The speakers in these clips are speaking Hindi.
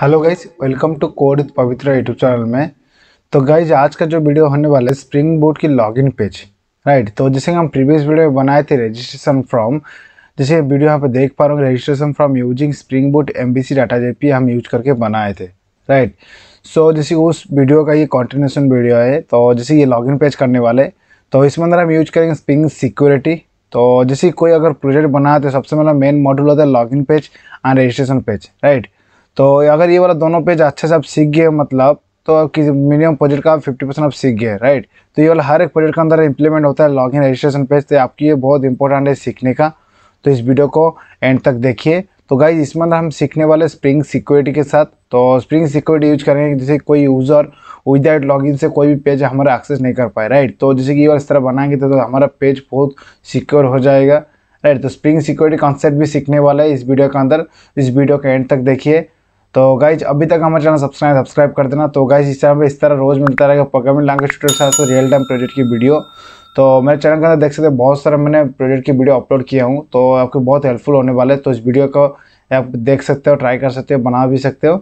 Hello guys welcome to code with Pavitra YouTube channel में तो गाइज आज का जो वीडियो होने वाला है स्प्रिंग बोर्ड की लॉगिन पेज राइट तो जैसे हम प्रीवियस वीडियो में बनाए थे रजिस्ट्रेशन फॉर्म जैसे वीडियो यहाँ पर देख पा रहा हूँ registration form using Spring board M B C data J हम यूज करके बनाए थे राइट सो so, जैसे उस वीडियो का ये कॉन्टिन्यूशन वीडियो है तो जैसे ये लॉगिन पेज करने वाले तो इसमें अंदर हम यूज करेंगे स्प्रिंग सिक्योरिटी तो जैसे कोई अगर प्रोजेक्ट बनाया तो सबसे पहला मेन मॉड्यूल होता है login page and registration page right तो अगर ये वाला दोनों पेज अच्छे से आप सीख गए मतलब तो किसी मिनिमम प्रोजेक्ट का आप फिफ्टी परसेंट आप सीख गए राइट तो ये वाला हर एक प्रोजेक्ट के अंदर इंप्लीमेंट होता है लॉगिन रजिस्ट्रेशन पेज तो आपकी ये बहुत इंपॉर्टेंट है सीखने का तो इस वीडियो को एंड तक देखिए तो गाइज इसमें अंदर हम सीखने वाले स्प्रिंग सिक्योरिटी के साथ तो स्प्रिंग सिक्योरिटी यूज करेंगे जैसे कोई यूज़र विदाउट लॉगिन से कोई भी पेज हमारा एक्सेस नहीं कर पाए राइट तो जैसे कि ये इस तरह बनाएंगे तो, तो हमारा पेज बहुत सिक्योर हो जाएगा राइट तो स्प्रिंग सिक्योरिटी कॉन्सेप्ट भी सीखने वाला है इस वीडियो के अंदर इस वीडियो के एंड तक देखिए तो गाइज अभी तक हमारे चैनल सब्सक्राइब सब्सक्राइब कर देना तो गाइज इस चैनल पर इस तरह रोज़ मिलता रहेगा पकड़ लांग स्टूडेंट रियल टाइम प्रोजेक्ट की वीडियो तो मेरे चैनल के अंदर देख सकते बहुत सारे मैंने प्रोजेक्ट की वीडियो अपलोड किया हूँ तो आपको बहुत हेल्पफुल होने वाले तो इस वीडियो को आप देख सकते हो ट्राई कर सकते हो बना भी सकते हो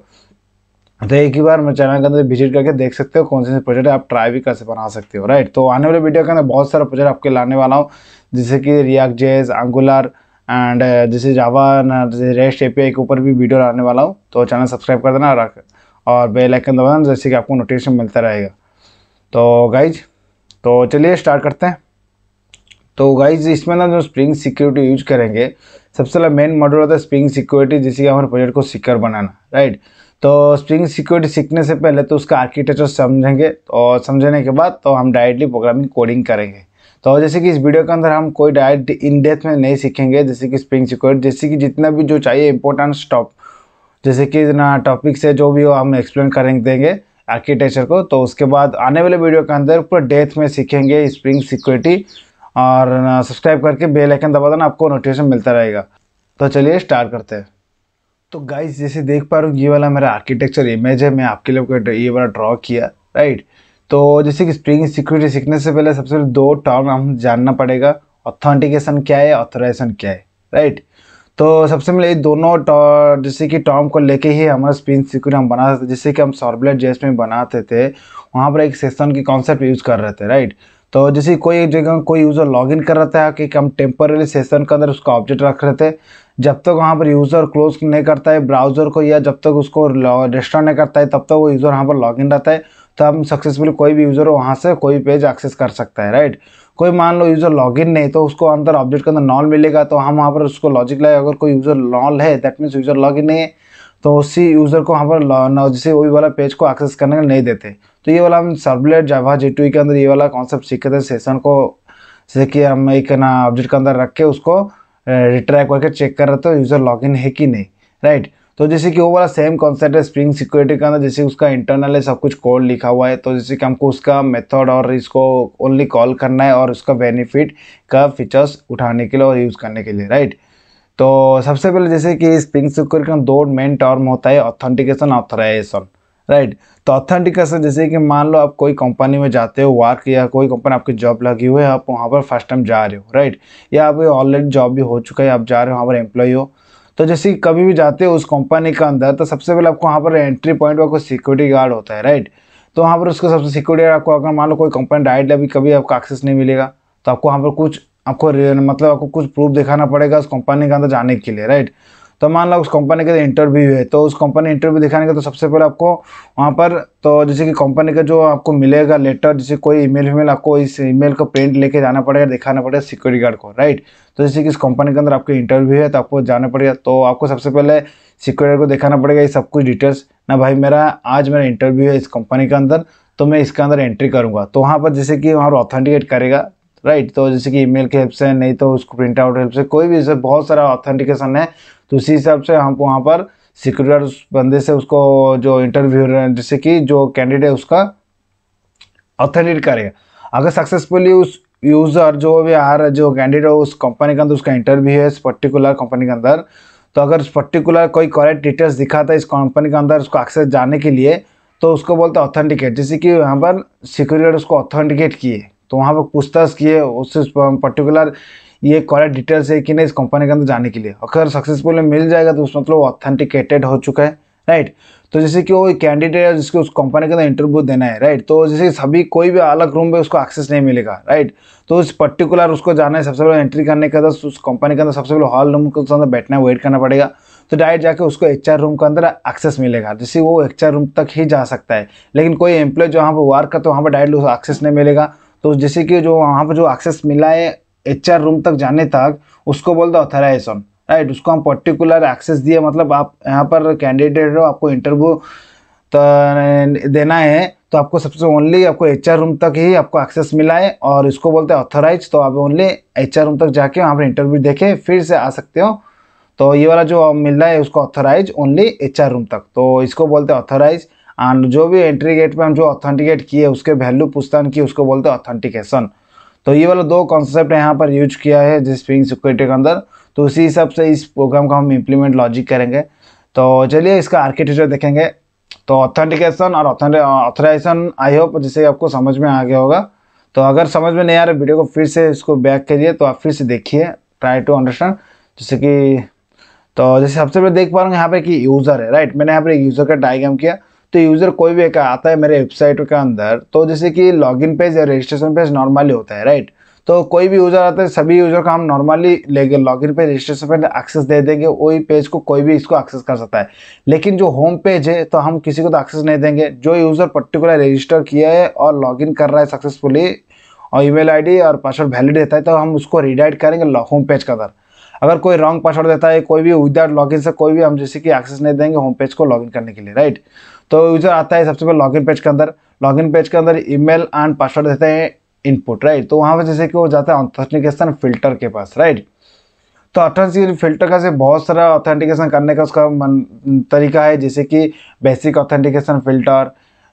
तो एक ही बार मेरे चैनल के अंदर विजिट करके देख सकते हो कौन से प्रोजेक्ट आप ट्राई भी कर बना सकते हो राइट तो आने वाले वीडियो के अंदर बहुत सारे प्रोजेक्ट आपके लाने वाला हूँ जैसे कि रियाक जेज अंगुलर एंड जैसे जावा जैसे रेस्ट ए के ऊपर भी वीडियो लाने वाला हूँ तो चैनल सब्सक्राइब कर देना और बेलाइकन बेल आइकन दबाना जैसे कि आपको नोटिफिकेशन मिलता रहेगा तो गाइज तो चलिए स्टार्ट करते हैं तो गाइज इसमें ना जो स्प्रिंग सिक्योरिटी यूज करेंगे सबसे पहले मेन मॉडल होता है स्प्रिंग सिक्योरिटी जिससे कि हमारे प्रोजेक्ट को सिक्योर बनाना राइट तो स्प्रिंग सिक्योरिटी सीखने से पहले तो उसका आर्किटेक्चर समझेंगे और समझने के बाद तो हम डायरेक्टली प्रोग्रामिंग कोडिंग करेंगे तो जैसे कि इस वीडियो के अंदर हम कोई डाइट इन डेथ में नहीं सीखेंगे जैसे कि स्प्रिंग सिक्योरिटी जैसे कि जितना भी जो चाहिए इंपॉर्टेंट स्टॉप जैसे कि ना टॉपिक से जो भी हो हम एक्सप्लेन करेंगे देंगे आर्किटेक्चर को तो उसके बाद आने वाले वीडियो के अंदर पूरा डेथ में सीखेंगे स्प्रिंग सिक्योरिटी और सब्सक्राइब करके बेल आइकन दबा देना आपको नोटिफिकेशन मिलता रहेगा तो चलिए स्टार्ट करते हैं तो गाइस जैसे देख पा रहे हो ये वाला मेरा आर्किटेक्चर इमेज है मैं आपके लिए ये वाला ड्रॉ किया राइट तो जैसे कि स्प्रिंग सिक्योरिटी सीखने से पहले सबसे पहले दो टर्म हम जानना पड़ेगा ऑथेंटिकेशन क्या है ऑथोराइजेशन क्या है राइट तो सबसे पहले ये दोनों जैसे कि टर्म को लेके ही हमारा स्प्रिंग सिक्योरिटी हम बना थे जैसे कि हम सॉर्बलेट जेस में बनाते थे वहाँ पर एक सेशन की कॉन्सेप्ट यूज़ कर रहे थे राइट तो जैसे कोई एक जगह कोई यूज़र लॉगिन कर रहा था कि हम टेम्पररी सेशन के अंदर उसका ऑब्जेक्ट रख रहे थे जब तक वहाँ पर यूज़र क्लोज नहीं करता है ब्राउज़र को या जब तक उसको रेस्टोर नहीं करता है तब तक वो यूज़र वहाँ पर लॉगिन रहता है तो हम सक्सेसफुल कोई भी यूज़र वहाँ से कोई पेज एक्सेस कर सकता है राइट कोई मान लो यूज़र लॉगिन नहीं तो उसको अंदर ऑब्जेक्ट के अंदर नॉल मिलेगा तो हम वहाँ पर उसको लॉजिक लाए अगर कोई यूज़र नॉल है दैट मीन्स यूज़र लॉग नहीं है तो उसी यूज़र को वहाँ पर जैसे वही वाला पेज को एक्सेस करने का नहीं देते तो ये वाला हम सर्वलेट जावा जी के अंदर ये वाला कॉन्सेप्ट सीखे थे सेशन को जैसे कि हम एक ना ऑब्जेक्ट के अंदर रख के उसको रिट्रैक करके चेक कर रहे थे यूज़र लॉगिन है कि नहीं राइट तो जैसे कि वो वाला सेम कॉन्सेप्ट है स्प्रिंग सिक्योरिटी का अंदर जैसे उसका इंटरनल है सब कुछ कोड लिखा हुआ है तो जैसे कि हमको उसका मेथड और इसको ओनली कॉल करना है और उसका बेनिफिट का फीचर्स उठाने के लिए और यूज़ करने के लिए राइट तो सबसे पहले जैसे कि स्प्रिंग सिक्योरिटी का दो मेन टर्म होता है ऑथेंटिकेशन ऑथराइजेशन राइट तो ऑथेंटिकेशन जैसे कि मान लो आप कोई कंपनी में जाते हो वर्क या कोई कंपनी आपकी जॉब लगी हुई है आप वहाँ पर फर्स्ट टाइम जा रहे हो राइट या आप ऑलरेडी जॉब भी हो चुका है आप जा रहे हो वहाँ पर एम्प्लॉय हो तो जैसे कभी भी जाते हो उस कंपनी के अंदर तो सबसे पहले आपको वहाँ पर एंट्री पॉइंट पर कोई सिक्योरिटी गार्ड होता है राइट तो वहाँ पर उसको सबसे सिक्योरिटी आपको अगर मान लो कोई कंपनी डायरेक्ट अभी कभी आपको एक्सेस नहीं मिलेगा तो आपको वहाँ पर कुछ आपको मतलब आपको कुछ प्रूफ दिखाना पड़ेगा उस कंपनी के अंदर जाने के लिए राइट तो मान लो उस कंपनी के इंटरव्यू तो है तो उस कंपनी इंटरव्यू दिखाने का तो सबसे पहले आपको वहाँ पर तो जैसे कि कंपनी का जो आपको मिलेगा लेटर जैसे कोई ईमेल वीमेल आपको इस ईमेल का प्रिंट लेके जाना पड़ेगा दिखाना पड़ेगा सिक्योरिटी गार्ड को राइट तो जैसे कि इस कंपनी के अंदर आपके इंटरव्यू है तो आपको जाना पड़ेगा तो आपको सबसे पहले सिक्योरिटी को दिखाना पड़ेगा ये सब कुछ डिटेल्स ना भाई मेरा आज मेरा इंटरव्यू है इस कंपनी के अंदर तो मैं इसके अंदर एंट्री करूँगा तो वहाँ पर जैसे कि वहाँ पर ऑथेंटिकेट करेगा राइट तो जैसे कि ईमेल के हेल्प से नहीं तो उसको प्रिंट आउट हेल्प से कोई भी जैसे बहुत सारा ऑथेंटिकेशन है तो उसी हिसाब से हम वहाँ पर सिक्योरिटी उस बंदे से उसको जो इंटरव्यू जैसे कि जो कैंडिडेट उसका ऑथेंटिकेट करेगा अगर सक्सेसफुली उस यूज़र जो भी आ रहा है जो कैंडिडेट उस कंपनी के अंदर उसका इंटरव्यू है इस पर्टिकुलर कंपनी के अंदर तो अगर उस पर्टिकुलर कोई करेक्ट डिटेल्स दिखाता है इस कंपनी के अंदर उसको एक्सेस जाने के लिए तो उसको बोलते हैं ऑथेंटिकेट जैसे कि यहाँ पर सिक्योरिटी उसको ऑथेंटिकेट किए तो वहाँ पर पूछताछ किए उससे पर्टिकुलर ये कॉलेज डिटेल्स है कि नहीं इस कंपनी के अंदर जाने के लिए अगर सक्सेसफुल मिल जाएगा तो उसमें मतलब ऑथेंटिकेटेड हो चुका है राइट तो जैसे कि वो कैंडिडेट है जिसको उस कंपनी के अंदर इंटरव्यू देना है राइट तो जैसे सभी कोई भी अलग रूम में उसको एक्सेस नहीं मिलेगा राइट तो उस पर्टिकुलर उसको जाना है सबसे पहले एंट्री करने के अंदर उस कंपनी के अंदर सबसे पहले हॉल रूम के अंदर बैठना है वेट करना पड़ेगा तो डायरेक्ट जाके उसको एच रूम के अंदर एक्सेस मिलेगा जैसे वो एच रूम तक ही जा सकता है लेकिन कोई एम्प्लॉय जो वहाँ पर वर्क करता है वहाँ पर डायरेक्ट उसको एक्सेस नहीं मिलेगा तो जैसे कि जो वहाँ पर जो एक्सेस मिला है एच रूम तक जाने तक उसको बोल दो ऑथराइजेशन राइट उसको हम पर्टिकुलर एक्सेस दिए मतलब आप यहाँ पर कैंडिडेट हो आपको इंटरव्यू तो देना है तो आपको सबसे ओनली आपको एच रूम तक ही आपको एक्सेस मिला है और इसको बोलते हैं ऑथोराइज तो आप ओनली एच रूम तक जाके वहाँ पर इंटरव्यू देखे फिर से आ सकते हो तो ये वाला जो मिल रहा है उसको ऑथोराइज ओनली एच रूम तक तो इसको बोलते हैं ऑथोराइज एंड जो भी एंट्री गेट पे हम जो ऑथेंटिकेट किए उसके वैल्यू पूछताछ की उसको बोलते हैं ऑथेंटिकेशन तो ये वाला दो कॉन्सेप्ट यहाँ पर यूज किया है जिस पिंग सिक्योरिटी के अंदर तो उसी हिसाब से इस प्रोग्राम का हम इम्प्लीमेंट लॉजिक करेंगे तो चलिए इसका आर्किटेक्चर देखेंगे तो ऑथेंटिकेशन और ऑथराइजेशन आई होप जिसे आपको समझ में आ गया होगा तो अगर समझ में नहीं आ रहा वीडियो को फिर से इसको बैक करिए तो आप फिर से देखिए ट्राई टू अंडरस्टैंड जैसे कि तो जैसे सबसे पहले देख पा रहा हूँ यहाँ पे कि यूज़र है राइट मैंने यहाँ पर एक यूज़र का डायग्राम किया तो यूज़र कोई भी एक आता है मेरे वेबसाइट के अंदर तो जैसे कि लॉगिन पेज या रजिस्ट्रेशन पेज नॉर्मली होता है राइट तो कोई भी यूज़र आता है सभी यूज़र का हम नॉर्मली लेके login page registration page access दे देंगे वही पेज को कोई भी इसको एक्सेस कर सकता है लेकिन जो होम पेज है तो हम किसी को तो एक्सेस नहीं देंगे जो यूज़र पर्टिकुलर रजिस्टर किया है और लॉगिन कर रहा है सक्सेसफुली और ईमेल आईडी और पासवर्ड वैलिड रहता है तो हम उसको रिडाइट करेंगे होम पेज का अंदर अगर कोई रॉन्ग पासवर्ड देता है कोई भी विदाउट लॉगिन से कोई भी हम जैसे कि एक्सेस नहीं देंगे होम पेज को लॉगिन करने के लिए राइट तो यूज़र आता है सबसे पहले लॉगिन पेज के अंदर लॉगिन पेज के अंदर ईमेल एंड पासवर्ड देते हैं इनपुट राइट तो वहाँ पर जैसे कि वो जाता है ऑथेंटिकेशन फिल्टर के पास राइट तो ऑथेंटिकेशन फिल्टर का से बहुत सारा ऑथेंटिकेशन करने का उसका मन, तरीका है जैसे कि basic authentication filter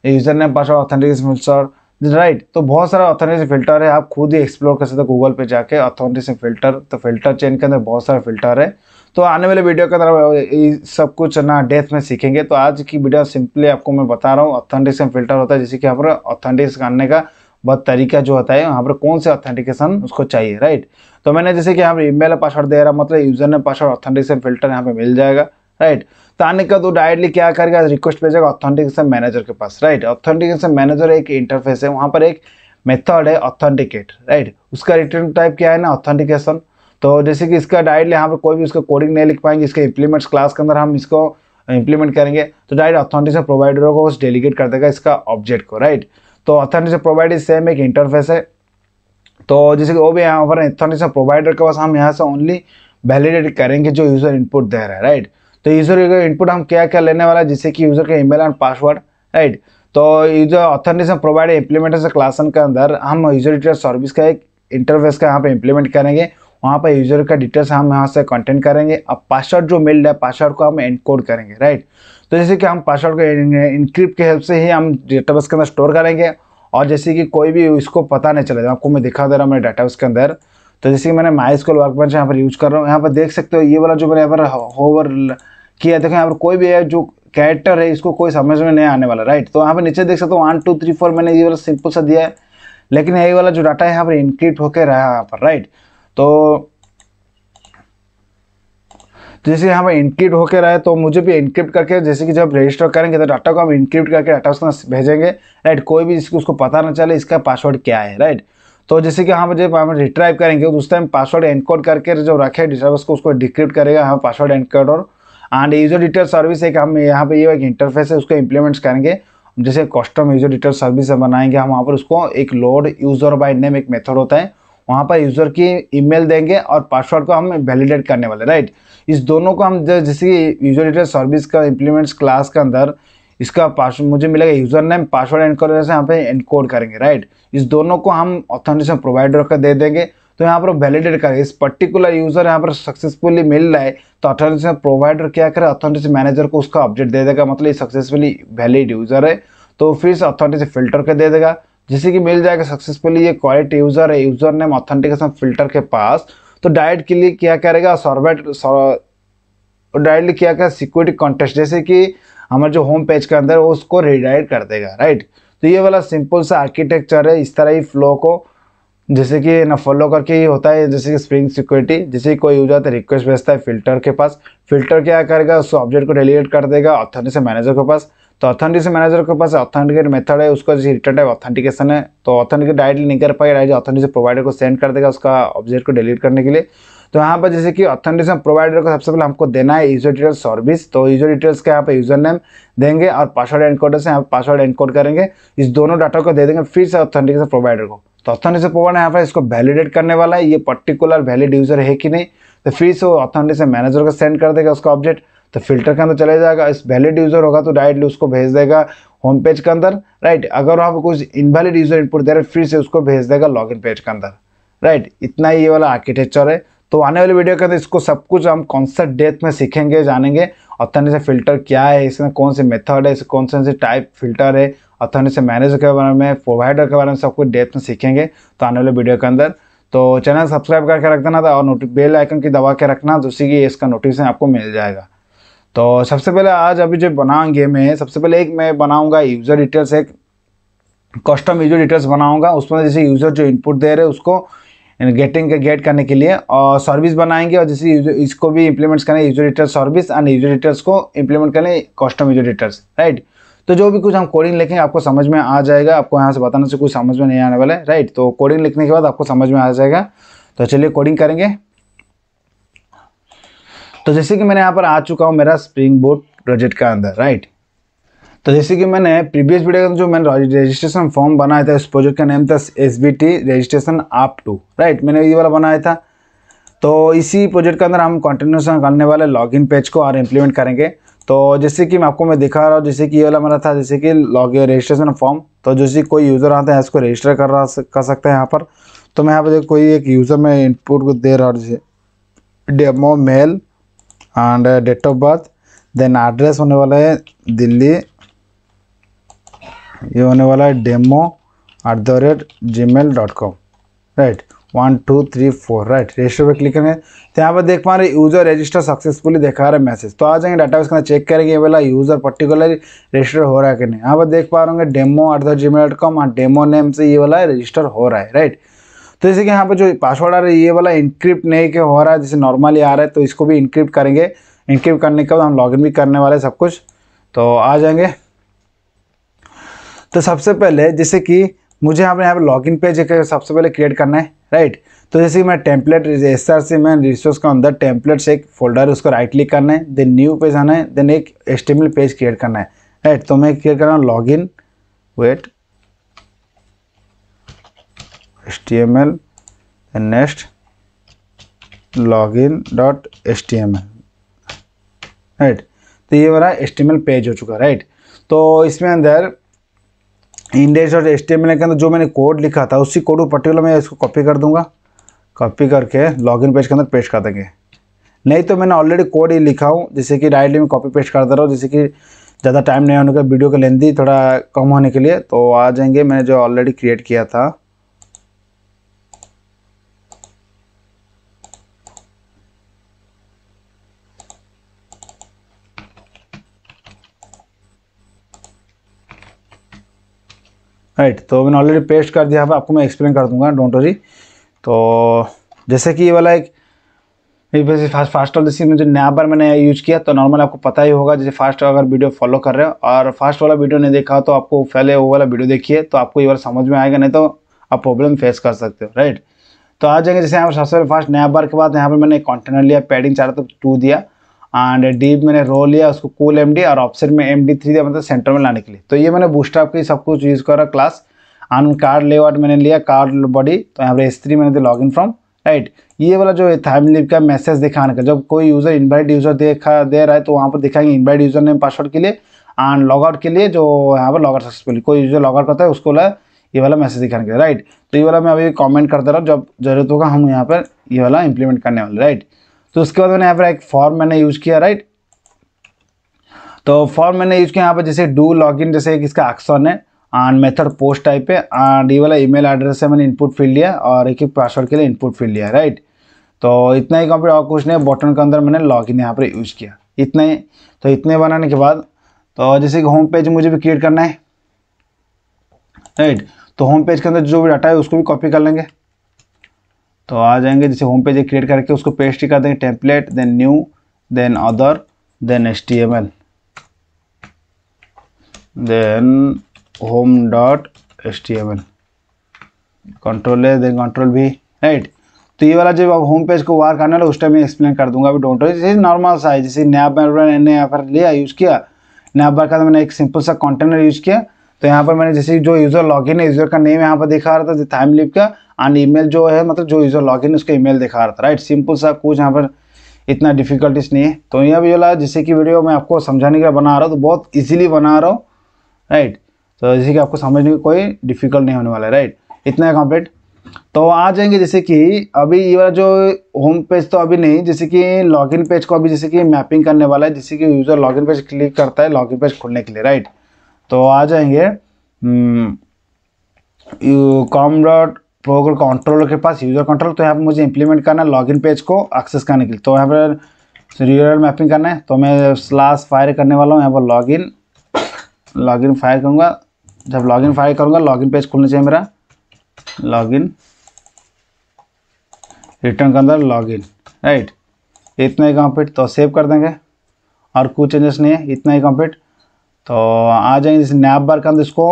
user name password authentication filter right तो बहुत सारा ऑथेंटिकेशन फिल्टर है आप खुद ही एक्सप्लोर कर सकते हो गूगल पे जाके ऑथेंटिकेशन फिल्टर तो फिल्टर चेन के अंदर बहुत सारा फिल्टर है तो आने वाले वीडियो के अंदर सब कुछ ना डेथ में सीखेंगे तो आज की वीडियो सिंपली आपको मैं बता रहा हूँ ऑथेंटिकेशन फिल्टर होता है जैसे कि यहाँ पर ऑथेंटिकेशन करने का बहुत तरीका जो होता है यहाँ पर कौन से ऑथेंटिकेशन उसको चाहिए राइट तो मैंने जैसे कि यहाँ पर ईमेल पासवर्ड दे रहा मतलब यूजर ने पासवर्ड ऑथेंटिकेशन फिल्टर यहाँ पर मिल जाएगा राइट तो आने का तो डायरेक्टली क्या करेगा रिक्वेस्ट भेजेगा ऑथेंटिकेशन मैनेजर के पास राइट ऑथेंटिकेशन मैनेजर एक इंटरफेस है वहाँ पर एक मेथड है ऑथेंटिकेट राइट उसका रिटर्न टाइप क्या है ना ऑथेंटिकेशन तो जैसे कि इसका डायरेक्टली यहाँ पर कोई भी उसका कोडिंग नहीं लिख पाएंगे इसके इंप्लीमेंट्स क्लास के अंदर हम इसको इंप्लीमेंट uh, करेंगे तो डायरेक्ट अथॉरिटी से प्रोवाइडर को उस डेलीगेट कर देगा इसका ऑब्जेक्ट को राइट तो अथॉरिटी से प्रोवाइड सेम एक इंटरफेस है तो जैसे कि वो भी यहाँ पर अथॉरिटी से प्रोवाइडर के पास हम यहाँ से ओनली वैलिडेट करेंगे जो यूज़र इनपुट दे रहा है राइट तो यूज़र का इनपुट हम क्या क्या लेने वाला है जैसे कि यूज़र का ईमेल एंड पासवर्ड राइट तो user authentication provide implementation classes के अंदर हम यूजर सर्विस का एक इंटरफेस का यहाँ पे इम्प्लीमेंट करेंगे वहाँ पर यूज़र का डिटेल्स हम यहाँ से कंटेंट करेंगे अब पासवर्ड जो मिल रहा है पासवर्ड को हम इनकोड करेंगे राइट तो जैसे कि हम पासवर्ड को इनक्रिप्ट के हेल्प से ही हम डेटाबेस के अंदर स्टोर करेंगे और जैसे कि कोई भी इसको पता नहीं चलेगा आपको मैं दिखा दे रहा हूँ मेरे डेटाबेस के अंदर तो जैसे कि मैंने माई स्कूल वर्कबेंच यहाँ पर यूज़ कर रहा हूँ यहाँ पर देख सकते हो ये वाला जो मैंने यहाँ पर होवर किया देखो यहाँ पर कोई भी है जो कैरेक्टर है इसको कोई समझ में नहीं आने वाला राइट तो यहाँ पर नीचे देख सकते हो वन टू थ्री फोर मैंने ये वाला सिंपल सा दिया है लेकिन यही वाला जो डाटा है यहाँ पर इनक्रिप्ट होकर रहा है यहाँ पर राइट तो तो जैसे हम इनक्रिप्ट होकर रहा है तो मुझे भी इनक्रिप्ट करके जैसे कि जब रजिस्टर करेंगे तो डाटा को हम इनक्रिप्ट करके डाटा उसका भेजेंगे राइट कोई भी इसको उसको पता ना चले इसका पासवर्ड क्या है राइट तो जैसे कि हम जब हम रिट्राइव करेंगे तो उस टाइम पासवर्ड एनकोड करके जो रखे डिस्टर्बस को उसको डिक्रिप्ट करेगा हम पासवर्ड एनकोड और एंड यूजर डिटेल सर्विस एक हम यहाँ पे ये एक इंटरफेस है उसको इम्प्लीमेंट्स करेंगे जैसे कस्टम यूजर डिटेल सर्विस बनाएंगे हम वहाँ पर उसको एक लोड यूजर बाय नेम एक मेथड होता है वहाँ पर यूज़र की ईमेल देंगे और पासवर्ड को हम वैलिडेट करने वाले राइट इस दोनों को हम जैसे यूज़र डिटेल सर्विस का इम्प्लीमेंट्स क्लास के अंदर इसका पासवर्ड मुझे मिलेगा user name password and colour से यहाँ पे एनकोड करेंगे राइट इस दोनों को हम ऑथेंटिकेशन प्रोवाइडर का दे देंगे तो यहाँ पर वैलिडेट करें इस पर्टिकुलर यूज़र यहाँ पर सक्सेसफुली मिल रहा है तो ऑथोरिटी प्रोवाइडर क्या करे ऑथेंटिकेशन मैनेजर को उसका अपडेट दे देगा मतलब ये सक्सेसफुली वैलिड यूज़र है तो फिर से ऑथेंटिकेशन फिल्टर के दे देगा जैसे कि मिल जाएगा सक्सेसफुली ये क्वालिट यूज़र है यूज़र नेम ऑथेंटिकेशन फिल्टर के पास तो डायरेक्ट के लिए क्या करेगा सॉर्वेट डायरेक्टली क्या करेगा सिक्योरिटी कॉन्टेस्ट जैसे कि हमारे जो होम पेज के अंदर उसको रिडायरेक्ट कर देगा राइट तो ये वाला सिंपल सा आर्किटेक्चर है इस तरह ही फ्लो को जैसे कि ना फॉलो करके ही होता है जैसे कि स्प्रिंग सिक्योरिटी जैसे कोई यूजर तो रिक्वेस्ट भेजता है फिल्टर के पास फिल्टर क्या करेगा उस ऑब्जेक्ट को डिलीट कर देगा ऑथोरिटी से मैनेजर के पास तो ऑथेंटिकेशन मैनेजर के पास ऑथेंटिकेट मेथड है उसका जैसे रिटर्न टाइप ऑथेंटिकेशन है तो ऑथेंटिकेट डायरेक्टली नहीं कर पाएगा डायरेक्ट ऑथेंटिकेशन प्रोवाइडर को सेंड कर देगा उसका ऑब्जेक्ट को डिलीट करने के लिए तो यहाँ पर जैसे कि ऑथेंटिकेशन प्रोवाइडर को सबसे पहले हमको देना है यूजर डिटेल्स सर्विस तो यूजर डिटेल्स का यहाँ पर यूजर नेम देंगे और पासवर्ड एनकोडर से यहाँ पर पासवर्ड एनकोड करेंगे इस दोनों डाटा को दे देंगे फिर से ऑथेंटिकेशन प्रोवाइडर को तो ऑथेंटिकेशन प्रोवाइडर यहाँ पर इसको वैलिडेट करने वाला है ये पर्टिकुलर वैलिड यूजर है कि नहीं तो फिर से वो ऑथेंटिकेशन मैनेजर को सेंड कर देगा उसका ऑब्जेक्ट तो फिल्टर के अंदर चले जाएगा इस वैलिड यूज़र होगा तो डायरेक्टली उसको भेज देगा होम पेज के अंदर राइट अगर वहाँ पर कुछ इनवैलिड यूज़र इनपुट दे रहे फिर से उसको भेज देगा इन पेज के अंदर राइट इतना ही ये वाला आर्किटेक्चर है तो आने वाली वीडियो के अंदर इसको सब कुछ हम कॉन्सेप्ट डेथ में सीखेंगे जानेंगे अथर्नी से फिल्टर क्या है इसमें कौन से मेथड है इसमें कौन से टाइप फिल्टर है अथर्नी से मैनेजर के बारे में प्रोवाइडर के बारे में सब कुछ डेथ में सीखेंगे तो आने वाले वीडियो के अंदर तो चैनल सब्सक्राइब करके रख देना था और बेल आइकन की दबा के रखना जिससे तो कि इसका नोटिफिकेशन आपको मिल जाएगा तो सबसे पहले आज अभी जो बनाएंगे मैं सबसे पहले एक मैं बनाऊंगा यूज़र डिटेल्स एक कस्टम यूज़र डिटेल्स बनाऊंगा उसमें जैसे यूज़र जो इनपुट दे रहे हैं उसको गेटिंग का गेट करने के लिए और सर्विस बनाएंगे और जैसे इसको भी इम्प्लीमेंट्स करें user details service and user details को इम्प्लीमेंट करें कस्टम यूज़र डिटेल्स राइट तो जो भी कुछ हम कोडिंग लिखेंगे आपको समझ में आ जाएगा आपको यहाँ से बताने से कुछ समझ में नहीं आने वाला है राइट तो कोडिंग लिखने के बाद आपको समझ में आ जाएगा तो चलिए कोडिंग करेंगे तो जैसे कि मैंने यहाँ पर आ चुका हूँ मेरा स्प्रिंग बोर्ड प्रोजेक्ट का अंदर राइट तो जैसे कि मैंने प्रीवियस वीडियो में जो मैंने रजिस्ट्रेशन फॉर्म बनाया था इस प्रोजेक्ट का नेम था S registration app two right मैंने ये वाला बनाया था तो इसी प्रोजेक्ट के अंदर हम कंटिन्यूसन करने वाले लॉगिन पेज को और इम्प्लीमेंट करेंगे तो जैसे कि मैं आपको मैं दिखा रहा हूँ जैसे कि ये वाला मेरा था जैसे कि लॉग रजिस्ट्रेशन फॉर्म तो जैसे कोई यूज़र आता है इसको रजिस्टर कर रहा कर सकते हैं यहाँ पर तो मैं यहाँ पर कोई एक यूज़र में इनपुट दे रहा हूँ जैसे demo mail and date of birth then address होने वाला है दिल्ली ये होने वाला है demo at the rate ji mail dot com right one two three four right register पर क्लिक करेंगे तो यहाँ पर देख पा रहे यूज़र रजिस्टर सक्सेसफुली देखा रहे मैसेज तो आ जाएंगे डाटा बेस के अंदर चेक करेंगे ये वाला यूज़र पर्टिकुलर रजिस्टर हो रहा है कि नहीं यहाँ पर देख पा रहे होंगे demo at the ji mail dot com demo name से ये वाला रजिस्टर हो रहा है राइट right? तो जैसे कि यहाँ पर जो पासवर्ड आ रहा है ये वाला इंक्रिप्ट नहीं के हो रहा है जैसे नॉर्मली आ रहा है तो इसको भी इनक्रिप्ट करेंगे इनक्रिप्ट करने के बाद हम लॉगिन भी करने वाले सब कुछ तो आ जाएंगे तो सबसे पहले जैसे कि मुझे यहाँ पर यहाँ पर लॉगिन पेज सबसे पहले क्रिएट करना है राइट तो जैसे कि मैं टेम्पलेट एस आर सी में रिसोर्स का अंदर टेम्पलेट एक फोल्डर उसको राइट क्लिक करना है देन न्यू पेज आना है देन एक एस्टेमिल पेज क्रिएट करना है राइट तो मैं क्रिएट कर रहा हूँ login wait html and next login dot html right right. तो ये हमारा html पेज हो चुका राइट right? तो इसमें अंदर इंडेक्स और एल के अंदर जो मैंने कोड लिखा था उसी कोड को पर्टिकुलर मैं इसको कॉपी कर दूंगा कॉपी करके लॉगिन पेज के अंदर पेश कर देंगे नहीं तो मैंने ऑलरेडी कोड ही लिखा हूँ जैसे कि डायरेक्टली मैं कॉपी पेस्ट करता रहा हूँ जैसे कि ज़्यादा टाइम नहीं होने का वीडियो का ही थोड़ा कम होने के लिए तो आ जाएंगे मैंने जो ऑलरेडी क्रिएट किया था राइट तो मैंने ऑलरेडी पेस्ट कर दिया आपको मैं एक्सप्लेन कर दूंगा डोंट वरी तो जैसे कि ये वाला एक फास्ट फास्ट वाला जैसे मुझे नया बार मैंने यूज किया तो नॉर्मल आपको पता ही होगा जैसे फास्ट अगर वीडियो फॉलो कर रहे हो और फास्ट वाला वीडियो नहीं देखा तो आपको पहले वो वाला वीडियो देखिए तो आपको ये वाला समझ में आएगा नहीं तो आप प्रॉब्लम फेस कर सकते हो राइट तो आ जाएंगे जैसे यहाँ पर सबसे फास्ट नया बार के बाद यहाँ पर मैंने कॉन्टेनर लिया पैडिंग चार रहा टू दिया एंड डीप मैंने रो लिया उसको कूल एम और ऑप्शन में एम डी थ्री दिया मतलब सेंटर में लाने के लिए तो ये मैंने बूस्टअप की सब कुछ यूज़ करा क्लास एंड कार्ड लेआउट मैंने लिया कार्ड बॉडी तो यहाँ पर एस मैंने दिया लॉग इन फ्रॉम राइट ये वाला जो थाइम लिप का मैसेज दिखाने का जब कोई यूज़र इनवाइट यूज़र देखा दे रहा है तो वहाँ पर दिखाएंगे इनवाइट यूज़र नेम पासवर्ड के लिए एंड लॉगआउट के लिए जो यहाँ पर लॉगआउट सक्सेसफुल कोई यूज़र लॉगआउट करता है उसको वाला ये वाला मैसेज दिखाने के राइट तो ये वाला मैं अभी कमेंट करता रहा जब जरूरत होगा हम यहाँ पर ये वाला इंप्लीमेंट करने वाले राइट तो उसके बाद मैंने यहाँ पर एक फॉर्म मैंने यूज़ किया राइट तो फॉर्म मैंने यूज़ किया यहाँ पर जैसे डू लॉग इन जैसे इसका एक्शन है एंड मेथड पोस्ट टाइप है एंड ये वाला ईमेल एड्रेस से मैंने इनपुट फिल लिया और एक एक पासवर्ड के लिए इनपुट फिल लिया राइट तो इतना ही कंप्यूटर और कुछ नहीं बटन के अंदर मैंने लॉग इन यहाँ पर यूज़ किया इतना ही तो इतने बनाने के बाद तो जैसे कि होम पेज मुझे भी क्रिएट करना है राइट तो होम पेज के अंदर जो भी डाटा है उसको भी कॉपी कर लेंगे तो आ जाएंगे जैसे होम पेज क्रिएट करके उसको पेस्ट कर देंगे template then new then other then S T M L then home dot S T M L control है देन कंट्रोल भी राइट तो ये वाला जब आप होम पेज को वार करने वाला उस टाइम एक्सप्लेन कर दूंगा अभी डोंट जैसे नॉर्मल सा है जैसे नया बार नया बार लिया यूज़ किया नया बार का तो मैंने एक सिंपल सा कंटेनर यूज़ किया तो यहाँ पर मैंने जैसे जो यूज़र लॉग है यूज़र का नेम यहाँ पर दिखा रहा था थाइम लिप का एंड ईमेल जो है मतलब जो यूज़र लॉगिन है उसका ईमेल दिखा रहा था राइट सिंपल सा कुछ यहाँ पर इतना डिफिकल्टीज नहीं है तो यह भी जैसे कि वीडियो मैं आपको समझाने के लिए बना रहा हूँ तो बहुत ईजिली बना रहा हूँ राइट तो जैसे कि आपको समझने की कोई डिफिकल्ट नहीं होने वाला है राइट इतना है कंप्लीट तो आ जाएंगे जैसे कि अभी ये वाला जो होम पेज तो अभी नहीं जैसे कि लॉगिन पेज को अभी जैसे कि मैपिंग करने वाला है जैसे कि यूज़र लॉगिन पेज क्लिक करता है लॉगिन पेज खोलने के लिए राइट तो आ जाएंगे हम्म, कॉमरॉड प्रोग्राम कंट्रोलर के पास यूज़र कंट्रोल तो यहाँ पर मुझे इंप्लीमेंट करना है लॉगिन पेज को एक्सेस करने के लिए तो यहाँ पर रियल मैपिंग करना है तो मैं स्लास फायर करने वाला हूँ यहाँ पर लॉगिन लॉगिन फायर करूँगा जब लॉगिन फायर करूँगा लॉगिन पेज खुलना चाहिए मेरा लॉगिन रिटर्न के अंदर लॉगिन राइट इतना ही कंप्लीट तो सेव कर देंगे और कुछ चेंजेस नहीं है इतना ही कंप्लीट तो आ जाएंगे जैसे नैप बार के अंदर इसको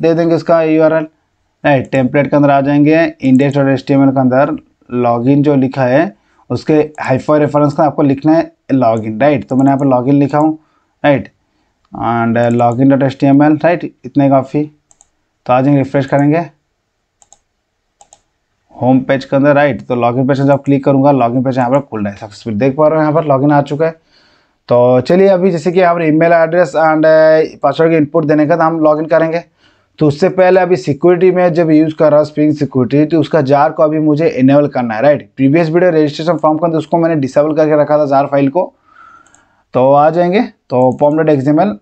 दे देंगे इसका U R L right template के अंदर आ जाएंगे इंडेक्स डॉट एस के अंदर लॉगिन जो लिखा है उसके हाइफर रेफरेंस का आपको लिखना है लॉगिन राइट तो मैंने यहाँ पर लॉगिन लिखा हूँ right and login dot S right इतने काफ़ी तो आ जाएंगे रिफ्रेश करेंगे होम पेज के अंदर राइट तो लॉगिन पेज जब क्लिक करूंगा लॉगिन पेज यहाँ पर खुल रहा है सक्सेसफुल देख पा रहे हो यहाँ पर लॉगिन आ चुका है तो चलिए अभी जैसे कि आप ईमेल एड्रेस एंड पासवर्ड के इनपुट देने का बाद हम लॉगिन करेंगे तो उससे पहले अभी सिक्योरिटी में जब यूज़ कर रहा हूँ स्प्रिंग सिक्योरिटी तो उसका जार को अभी मुझे इनेबल करना है right previous video registration form का उसको मैंने डिसेबल करके रखा था जार फाइल को तो आ जाएंगे तो पॉम डॉट एक्सएमएल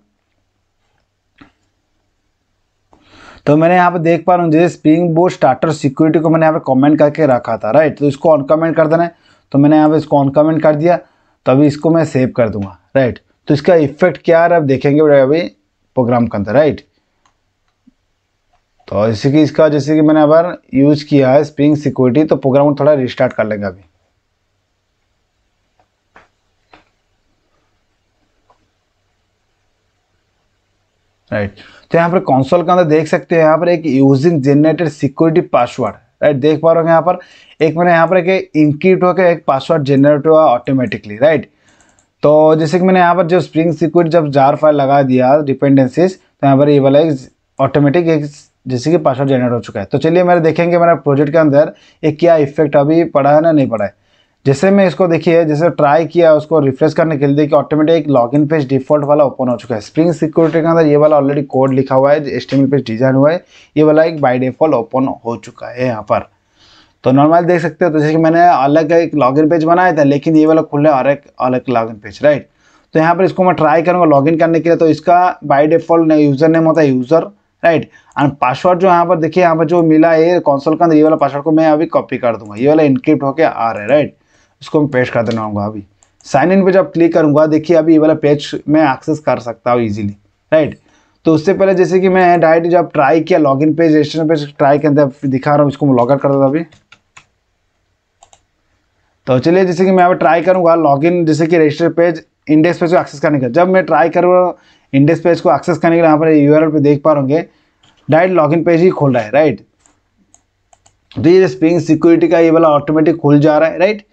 तो मैंने यहाँ पे देख पा रहा हूँ जैसे स्प्रिंग बोर्ड स्टार्टर सिक्योरिटी को मैंने यहाँ पर कमेंट करके रखा था राइट तो इसको अनकमेंट कर देना है तो मैंने यहाँ पे इसको अनकमेंट कर दिया तो अभी इसको मैं सेव कर दूंगा राइट तो इसका इफेक्ट क्या है अब देखेंगे अभी प्रोग्राम के अंदर राइट तो जैसे कि इसका जैसे कि मैंने अबार यूज किया है स्प्रिंग सिक्योरिटी तो प्रोग्राम थोड़ा रिस्टार्ट कर लेंगे अभी राइट तो यहाँ पर कंसोल के अंदर देख सकते हैं यहाँ पर एक using generated security password right देख पा रहे हो यहाँ पर एक मैंने यहाँ पर एक इंक्रीट होकर एक पासवर्ड जनरेट हुआ ऑटोमेटिकली राइट तो जैसे कि मैंने यहाँ पर जो स्प्रिंग सिक्विट जब जार फाइल लगा दिया डिपेंडेंसीज तो यहाँ पर ये वाला एक ऑटोमेटिक एक जैसे कि पासवर्ड जनरेट हो चुका है तो चलिए मेरे देखेंगे मेरा प्रोजेक्ट के अंदर एक क्या इफेक्ट अभी पड़ा है ना नहीं पड़ा है जैसे मैं इसको देखिए जैसे ट्राई किया उसको रिफ्रेश करने के लिए देखिए ऑटोमेटिक लॉगिन पेज डिफॉल्ट वाला ओपन हो चुका है स्प्रिंग सिक्योरिटी के अंदर ये वाला ऑलरेडी कोड लिखा हुआ है एस पेज डिजाइन हुआ है ये वाला एक बाई डिफॉल्ट ओपन हो चुका है यहाँ पर तो नॉर्मल देख सकते हो तो जैसे कि मैंने अलग एक लॉगिन पेज बनाया था लेकिन ये वाला खुला और एक अलग लॉगिन पेज राइट तो यहाँ पर इसको मैं ट्राई करूँगा लॉगिन करने के लिए तो इसका बाई डिफॉल्ट यूज़र नेम होता है यूज़र राइट एंड पासवर्ड जो यहाँ पर देखिए यहाँ पर जो मिला है कॉन्सोल का ये वाला पासवर्ड को मैं अभी कॉपी कर दूंगा ये वाला इनक्रिप्ट होकर आ रहा है राइट इसको मैं पेश कर देना होगा अभी साइन इन पे जब क्लिक करूँगा देखिए अभी ये वाला पेज मैं एक्सेस कर सकता हूँ ईजिली राइट तो उससे पहले जैसे कि मैं डायरेक्ट जब ट्राई किया log in page registration page try के अंदर दिखा रहा हूँ इसको मैं लॉग आउट कर देता अभी तो चलिए जैसे कि मैं अब ट्राई करूँगा लॉग इन जैसे कि रजिस्टर पेज इंडेक्स पेज को एक्सेस करने का जब मैं ट्राई करूँगा इंडेक्स पेज को एक्सेस करने के लिए यहाँ पर यू पे देख पा रहे डायरेक्ट लॉग इन पेज ही खोल रहा है राइट तो ये स्प्रिंग सिक्योरिटी का ये वाला ऑटोमेटिक खुल जा रहा है राइट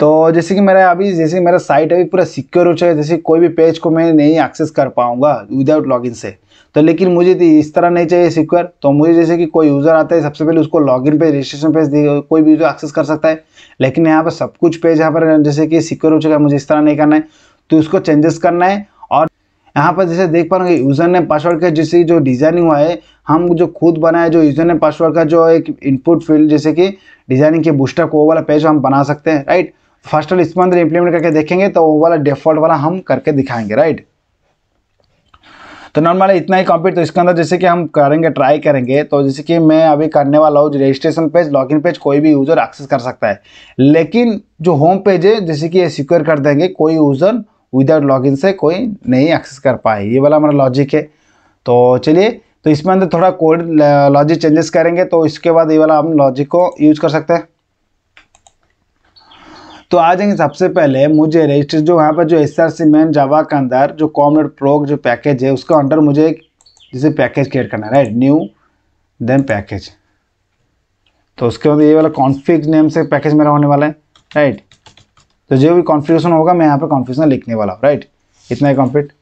तो जैसे कि मेरा अभी जैसे मेरा साइट अभी पूरा सिक्योर हो चुका है जैसे कोई भी पेज को मैं नहीं एक्सेस कर पाऊंगा विदाउट लॉगिन से तो लेकिन मुझे तो इस तरह नहीं चाहिए सिक्योर तो मुझे जैसे कि कोई यूज़र आता है सबसे पहले उसको लॉगिन पेज रजिस्ट्रेशन पेज कोई भी यूज़र एक्सेस कर सकता है लेकिन यहाँ पर सब कुछ पेज यहाँ पर जैसे कि सिक्योर हो चुका है मुझे इस तरह नहीं करना है तो उसको चेंजेस करना है और यहाँ पर जैसे देख पा रहे यूज़र ने पासवर्ड का जैसे जो डिज़ाइनिंग हुआ है हम जो खुद बनाया जो यूज़र ने पासवर्ड का जो एक इनपुट फील्ड जैसे कि डिज़ाइनिंग के बूस्टर को वाला पेज हम बना सकते हैं राइट फर्स्ट ऑल इसमें अंदर इंप्लीमेंट करके देखेंगे तो वो वाला डिफॉल्ट वाला हम करके दिखाएंगे राइट तो नॉर्मल इतना ही कंप्लीट तो इसके अंदर जैसे कि हम करेंगे ट्राई करेंगे तो जैसे कि मैं अभी करने वाला हूँ रजिस्ट्रेशन पेज लॉगिन पेज कोई भी यूज़र एक्सेस कर सकता है लेकिन जो होम पेज है जैसे कि ये सिक्योर कर देंगे कोई यूज़र विदाउट लॉगिन से कोई नहीं एक्सेस कर पाए ये वाला हमारा लॉजिक है तो चलिए तो इसमें अंदर थोड़ा कोड लॉजिक चेंजेस करेंगे तो इसके बाद ये वाला हम लॉजिक को यूज़ कर सकते हैं तो आ जाएंगे सबसे पहले मुझे रजिस्टर जो यहाँ पर जो S R C main Java के अंदर जो कॉमनेट प्रोग जो पैकेज है उसका अंडर मुझे एक जैसे पैकेज क्रिएट करना है राइट न्यू देन पैकेज तो उसके बाद ये वाला कॉन्फिग नेम से पैकेज मेरा होने वाला है राइट तो जो भी कॉन्फ़िगरेशन होगा मैं यहाँ पर कॉन्फ़िगरेशन लिखने वाला हूँ राइट इतना ही कॉम्प्लीट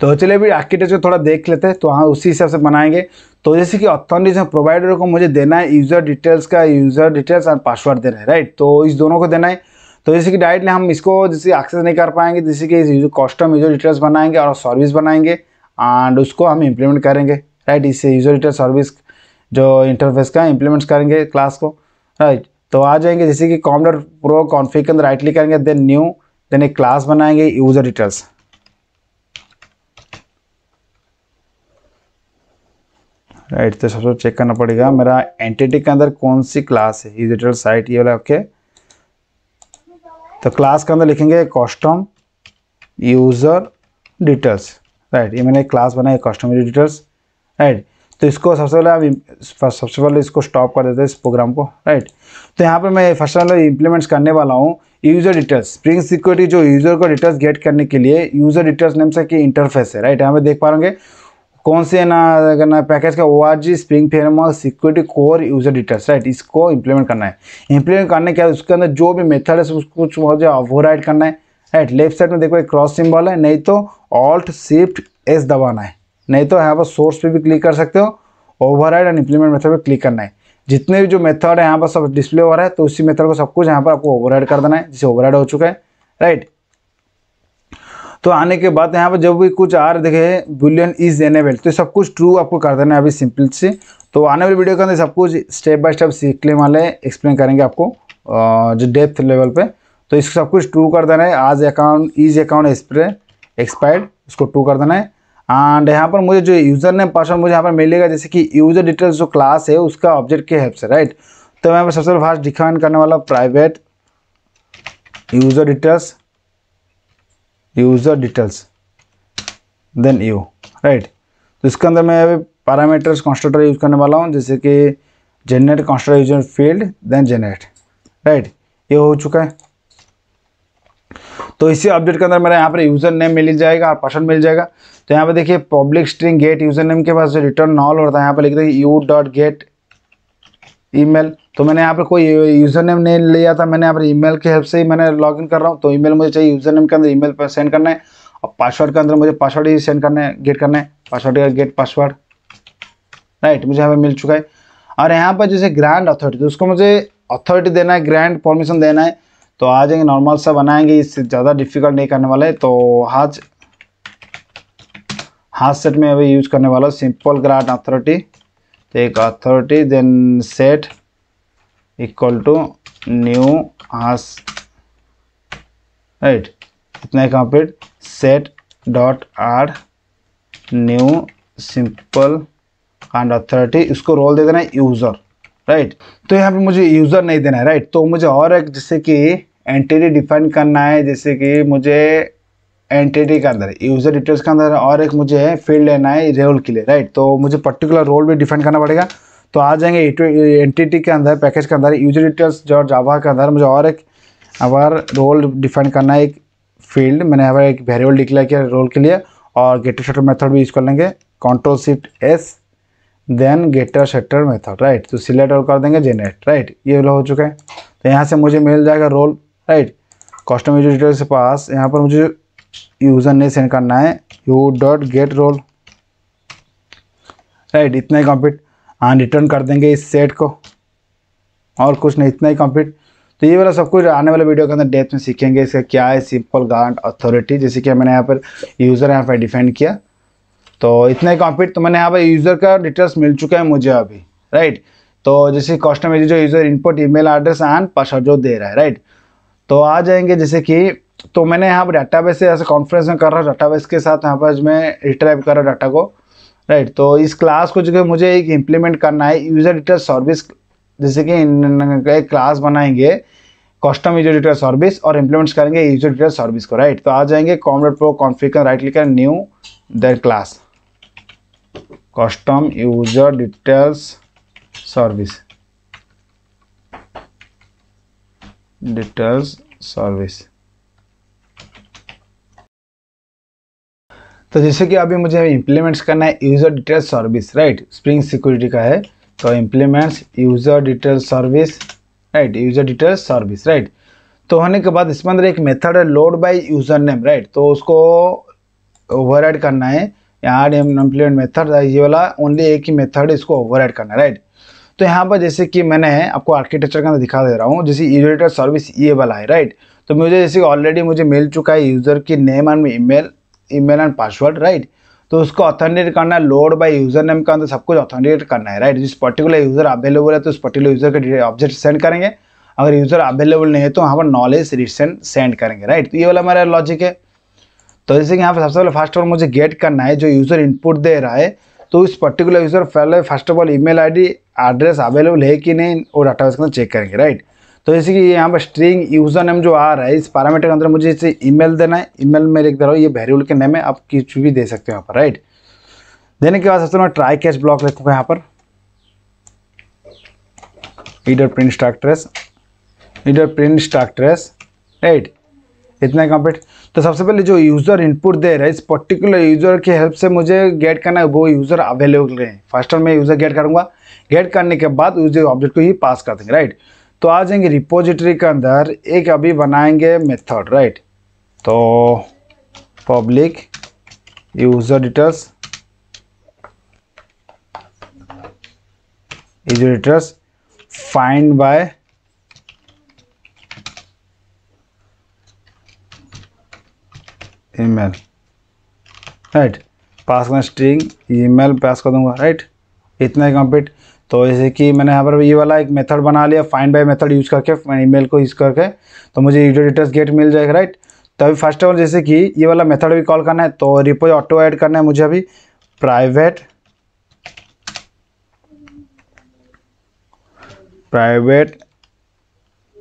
तो चलिए अभी आर्किटेक्चर थोड़ा देख लेते हैं तो हाँ उसी हिसाब से बनाएंगे तो जैसे कि अथॉरिटीज में प्रोवाइडर को मुझे देना है यूज़र डिटेल्स का यूज़र डिटेल्स और पासवर्ड देना है राइट तो इस दोनों को देना है तो जैसे कि डायरेक्टली हम इसको जैसे एक्सेस नहीं कर पाएंगे जैसे कि कस्टम यूज़र डिटेल्स बनाएंगे और सर्विस बनाएंगे एंड उसको हम इम्प्लीमेंट करेंगे राइट इससे यूज़र डिटेल सर्विस जो इंटरफेस का इम्प्लीमेंट करेंगे क्लास को राइट तो आ जाएंगे जैसे कि कॉमडर pro config rightly right click करेंगे देन न्यू देन एक क्लास बनाएंगे यूज़र डिटेल्स राइट तो सबसे चेक करना पड़ेगा मेरा एंटिटी के अंदर कौन सी क्लास है ये डिटेल साइट ये वाला ओके तो क्लास के अंदर लिखेंगे कॉस्टम यूज़र डिटेल्स राइट ये मैंने क्लास बनाई कॉस्टम यूजर डिटेल्स राइट तो इसको सबसे पहले आप सबसे पहले इसको स्टॉप कर देते हैं इस प्रोग्राम को राइट तो यहाँ पर मैं फर्स्ट ऑफ ऑल इम्प्लीमेंट्स करने वाला हूँ यूज़र डिटेल्स स्प्रिंग सिक्योरिटी जो यूज़र को डिटेल्स गेट करने के लिए यूज़र डिटेल्स नेम से कि इंटरफेस है राइट यहाँ पे देख पा रहे कौन से ना करना है पैकेज का O R G Spring framework security core user details right इसको इंप्लीमेंट करना है इंप्लीमेंट करने के बाद उसके अंदर जो भी मेथड है उसको ओवर राइड करना है राइट लेफ्ट साइड में देखो एक क्रॉस सिंबल है नहीं तो ऑल्ट शिफ्ट एस दबाना है नहीं तो यहाँ पर सोर्स पे भी क्लिक कर सकते हो ओवर एंड इम्प्लीमेंट मेथड पर क्लिक करना है जितने भी जो मेथड है यहाँ पर सब डिस्प्ले हो रहा है तो उसी मेथड को सब कुछ यहाँ पर आपको ओवर कर देना है जिससे ओवर हो चुका है राइट तो आने के बाद यहाँ पर जब भी कुछ आर देखे बुलियन इज एनेबल तो सब कुछ ट्रू आपको कर देना है अभी सिंपल से तो आने वाली वीडियो के अंदर सब कुछ स्टेप बाय स्टेप सीखने वाले एक्सप्लेन करेंगे आपको जो डेप्थ लेवल पे तो इसको सब कुछ ट्रू कर देना है आज account is account expire expired उसको ट्रू कर देना है एंड यहाँ पर मुझे जो यूज़र नेम पासवर्ड मुझे यहाँ पर मिलेगा जैसे कि यूज़र डिटेल्स जो क्लास है उसका ऑब्जेक्ट के हेल्प से राइट तो यहाँ पर सबसे फास्ट डिफाइन करने वाला private user details user details then you right तो इसके अंदर मैं अभी पैरामीटर्स कॉन्स्ट्रक्टर यूज़ करने वाला हूँ जैसे कि generate constructor user field then generate right ये हो चुका है तो इसी अपडेट के अंदर मेरा यहाँ पर यूज़र नेम मिल जाएगा और पर्सन मिल जाएगा तो यहाँ पे देखिए public string get user name के पास रिटर्न नॉल होता है यहाँ पर लिख देंगे यू डॉट गेट ईमेल तो मैंने यहाँ पर कोई यूज़र नेम नहीं लिया था मैंने यहाँ पर ईमेल की हेल्प से ही मैंने लॉगिन कर रहा हूँ तो ईमेल मुझे चाहिए यूज़र नेम के अंदर ईमेल पर सेंड करना है और पासवर्ड के अंदर मुझे पासवर्ड ही सेंड करना है गेट करना है पासवर्ड या गेट पासवर्ड राइट मुझे यहाँ पर मिल चुका है और यहाँ पर जैसे ग्रैंड अथॉरिटी तो उसको मुझे अथॉरिटी देना है ग्रैंड परमिशन देना है तो आ जाएंगे नॉर्मल सा बनाएंगे इससे ज़्यादा डिफिकल्ट नहीं करने वाला है तो हाथ हाथ सेट में अभी यूज करने वाला सिंपल ग्रांड अथॉरिटी तो एक authority then set equal to new as right इतना है complete set dot R new simple and authority इसको रोल दे देना है यूज़र राइट तो यहाँ पे मुझे यूज़र नहीं देना है राइट तो मुझे और एक जैसे कि एंटिटी डिफाइन करना है जैसे कि मुझे एंटिटी के अंदर यूज़र डिटेल्स के अंदर और एक मुझे फील्ड लेना है रोल के लिए राइट तो मुझे पर्टिकुलर रोल भी डिफाइन करना पड़ेगा तो आ जाएंगे एंटिटी e e, के अंदर पैकेज के अंदर यूजर डिटेल्स जो जावा के अंदर मुझे और एक अवर रोल डिफाइन करना है एक फील्ड मैंने अवर एक वेरिएबल डिक्लेयर किया रोल के लिए और गेटर शटर मेथड भी यूज़ कर लेंगे control shift S then getter setter method right तो सिलेक्ट और कर देंगे जेनरेट राइट ये हो चुका है तो यहाँ से मुझे मिल जाएगा role right custom user details के पास यहाँ पर मुझे यूज़र ने सेंड करना है U dot get role right इतना ही कंप्लीट एंड हाँ, रिटर्न कर देंगे इस सेट को और कुछ नहीं इतना ही कंप्लीट तो ये वाला सब कुछ आने वाले वीडियो के अंदर डेप्थ में सीखेंगे इसका क्या है सिंपल गार्ड अथॉरिटी जैसे कि मैंने यहाँ पर यूज़र यहाँ पर डिफेंड किया तो इतना ही कंप्लीट तो मैंने यहाँ पर यूज़र का डिटेल्स मिल चुका है मुझे अभी राइट तो जैसे कस्टमर जो user input E address and password जो दे रहा है राइट तो आ जाएंगे जैसे कि तो मैंने यहाँ पर डाटा बेस से ऐसे कॉन्फ्रेंस में कर रहा हूँ डाटा बेस के साथ यहाँ पर मैं रिट्राइव कर रहा हूँ डाटा को राइट तो इस क्लास को जो मुझे एक इम्प्लीमेंट करना है यूज़र डिटेल सर्विस जैसे कि एक क्लास बनाएंगे कस्टम यूजर डिटेल सर्विस और इम्प्लीमेंट करेंगे यूजर डिटेल सर्विस को राइट तो आ जाएंगे com dot pro configure right click new then class custom user details service details service तो जैसे कि अभी मुझे इम्प्लीमेंट्स करना है user detail service right spring security का है तो implements user detail service right user detail service right तो होने के बाद इसमें अंदर एक मेथड है load bye user name right तो उसको ओवर करना है यहाँ इम्प्लीमेंट मेथड ये वाला ओनली एक ही मेथड इसको ओवर करना है राइट तो यहाँ पर जैसे कि मैंने आपको आर्किटेक्चर का दिखा दे रहा हूँ जैसे यूजर डिटेल सर्विस ये वाला है राइट तो मुझे जैसे ऑलरेडी मुझे मिल चुका है यूज़र की name and email email and password right तो उसको ऑथेंटिकेट करना है लोड बाय यूजर नेम का अंदर सब कुछ ऑथेंटिकेट करना है राइट जिस पर्टिकुलर यूजर अवेलेबल है तो उस पर्टिकुलर यूजर के ऑब्जेक्ट सेंड करेंगे अगर यूजर अवेलेबल नहीं है तो वहाँ पर नॉलेज रिसेंट सेंड करेंगे राइट तो ये वाला हमारा लॉजिक है तो जैसे कि यहाँ पर सबसे पहले फर्स्ट ऑफ मुझे गेट करना है जो यूज़र इनपुट दे रहा है तो इस पर्टिकुलर यूज़र पहले first of all email ID address available है कि नहीं वो डाटाबेस के अंदर चेक करेंगे राइट तो जैसे कि यहाँ पर स्ट्रिंग यूजर नेम जो आ रहा है इस पैरामीटर के अंदर मुझे इसे ईमेल देना है ईमेल में लिख दे रहा हूँ ये वेरिएबल के नेम है आप कुछ भी दे सकते हो यहाँ पर राइट देने के बाद सबसे मैं ट्राई कैच ब्लॉक लिखूँगा यहाँ पर इडर प्रिंट स्टार्ट ट्रेस इडर प्रिंट स्टार्ट राइट इतना कंप्लीट तो सबसे पहले जो यूज़र इनपुट दे रहा है इस पर्टिकुलर यूज़र की हेल्प से मुझे गेट करना है वो यूज़र अवेलेबल है फर्स्ट टाइम मैं यूज़र गेट करूंगा गेट करने के बाद उस ऑब्जेक्ट को ही पास कर देंगे राइट तो आ जाएंगे रिपोजिटरी के अंदर एक अभी बनाएंगे मेथड राइट तो public user details user details find by email right pass करना स्ट्रिंग ईमेल पास कर दूंगा राइट इतना ही कंप्लीट तो जैसे कि मैंने यहाँ पर ये वाला एक मेथड बना लिया फाइंड बाय मेथड यूज करके ईमेल को यूज़ करके तो मुझे डिटेल्स गेट मिल जाएगा राइट तो अभी फर्स्ट ऑफ ऑल जैसे कि ये वाला मेथड भी कॉल करना है तो रिपोर्ट ऑटो ऐड करना है मुझे अभी private private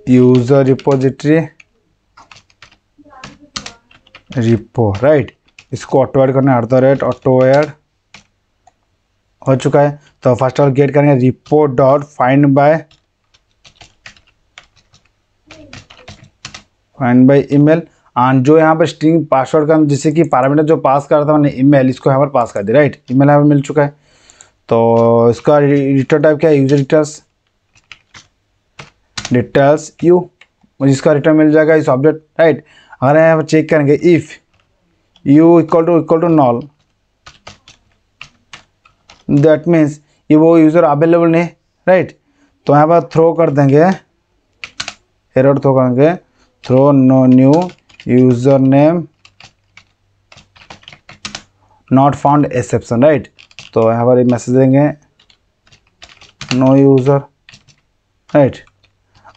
user repository repo right इसको ऑटो ऐड करना है at the rate auto add हो चुका है तो फर्स्ट ऑफ गेट करेंगे report dot find by find by email and जो यहाँ पर स्ट्रिंग पासवर्ड का जैसे कि पैरामीटर जो पास रहा था मैंने ईमेल इसको यहाँ पर पास कर दिया राइट ईमेल यहाँ पर मिल चुका है तो इसका रिटर्न टाइप क्या है यूजर डिटेल्स डिटेल्स यू मुझे इसका रिटर्न मिल जाएगा इस ऑब्जेक्ट राइट अगर यहाँ पर चेक करेंगे if U equal to equal to null that means ये वो यूज़र अवेलेबल नहीं राइट तो यहाँ पर थ्रो कर देंगे एरर थ्रो करेंगे throw no new user name not found exception right तो यहाँ पर मैसेज देंगे no user right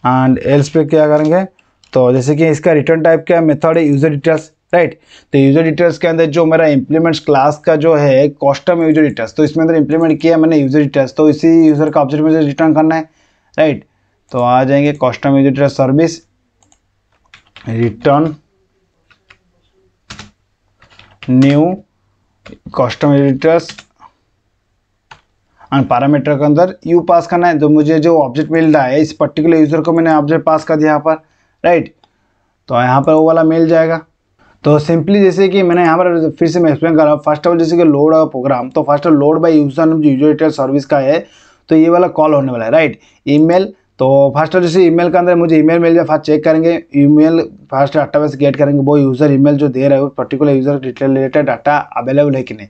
and else पे क्या करेंगे तो जैसे कि इसका रिटर्न टाइप क्या है मेथड है यूज़र डिटेल्स राइट तो यूजर डिटेल्स के अंदर जो मेरा इंप्लीमेंट्स क्लास का जो है कॉस्टम यूजर डिटेल्स तो इसमें अंदर इंप्लीमेंट किया मैंने यूजर डिटेल्स तो इसी यूजर का ऑब्जेक्ट मुझे रिटर्न करना है राइट तो आ जाएंगे custom user details service return new custom user details and parameter के अंदर यू पास करना है जो तो मुझे जो ऑब्जेक्ट मिल रहा है इस पर्टिकुलर यूजर को मैंने ऑब्जेक्ट पास कर दिया यहाँ पर राइट तो यहाँ पर वो वाला मिल जाएगा तो सिंपली जैसे कि मैंने यहाँ पर फिर से मैं एक्सप्लेन कर रहा हूँ फर्स्ट ऑफ जैसे कि लोड और प्रोग्राम तो first of load by user जो यूजर डिटेल सर्विस का है तो ये वाला कॉल होने वाला है राइट ईमेल तो फर्स्ट ऑफ जैसे ईमेल के अंदर मुझे ईमेल मिल जाए फर्स्ट चेक करेंगे email first database get करेंगे वो यूज़र ईमेल जो दे रहे हो particular user detail related data available है कि नहीं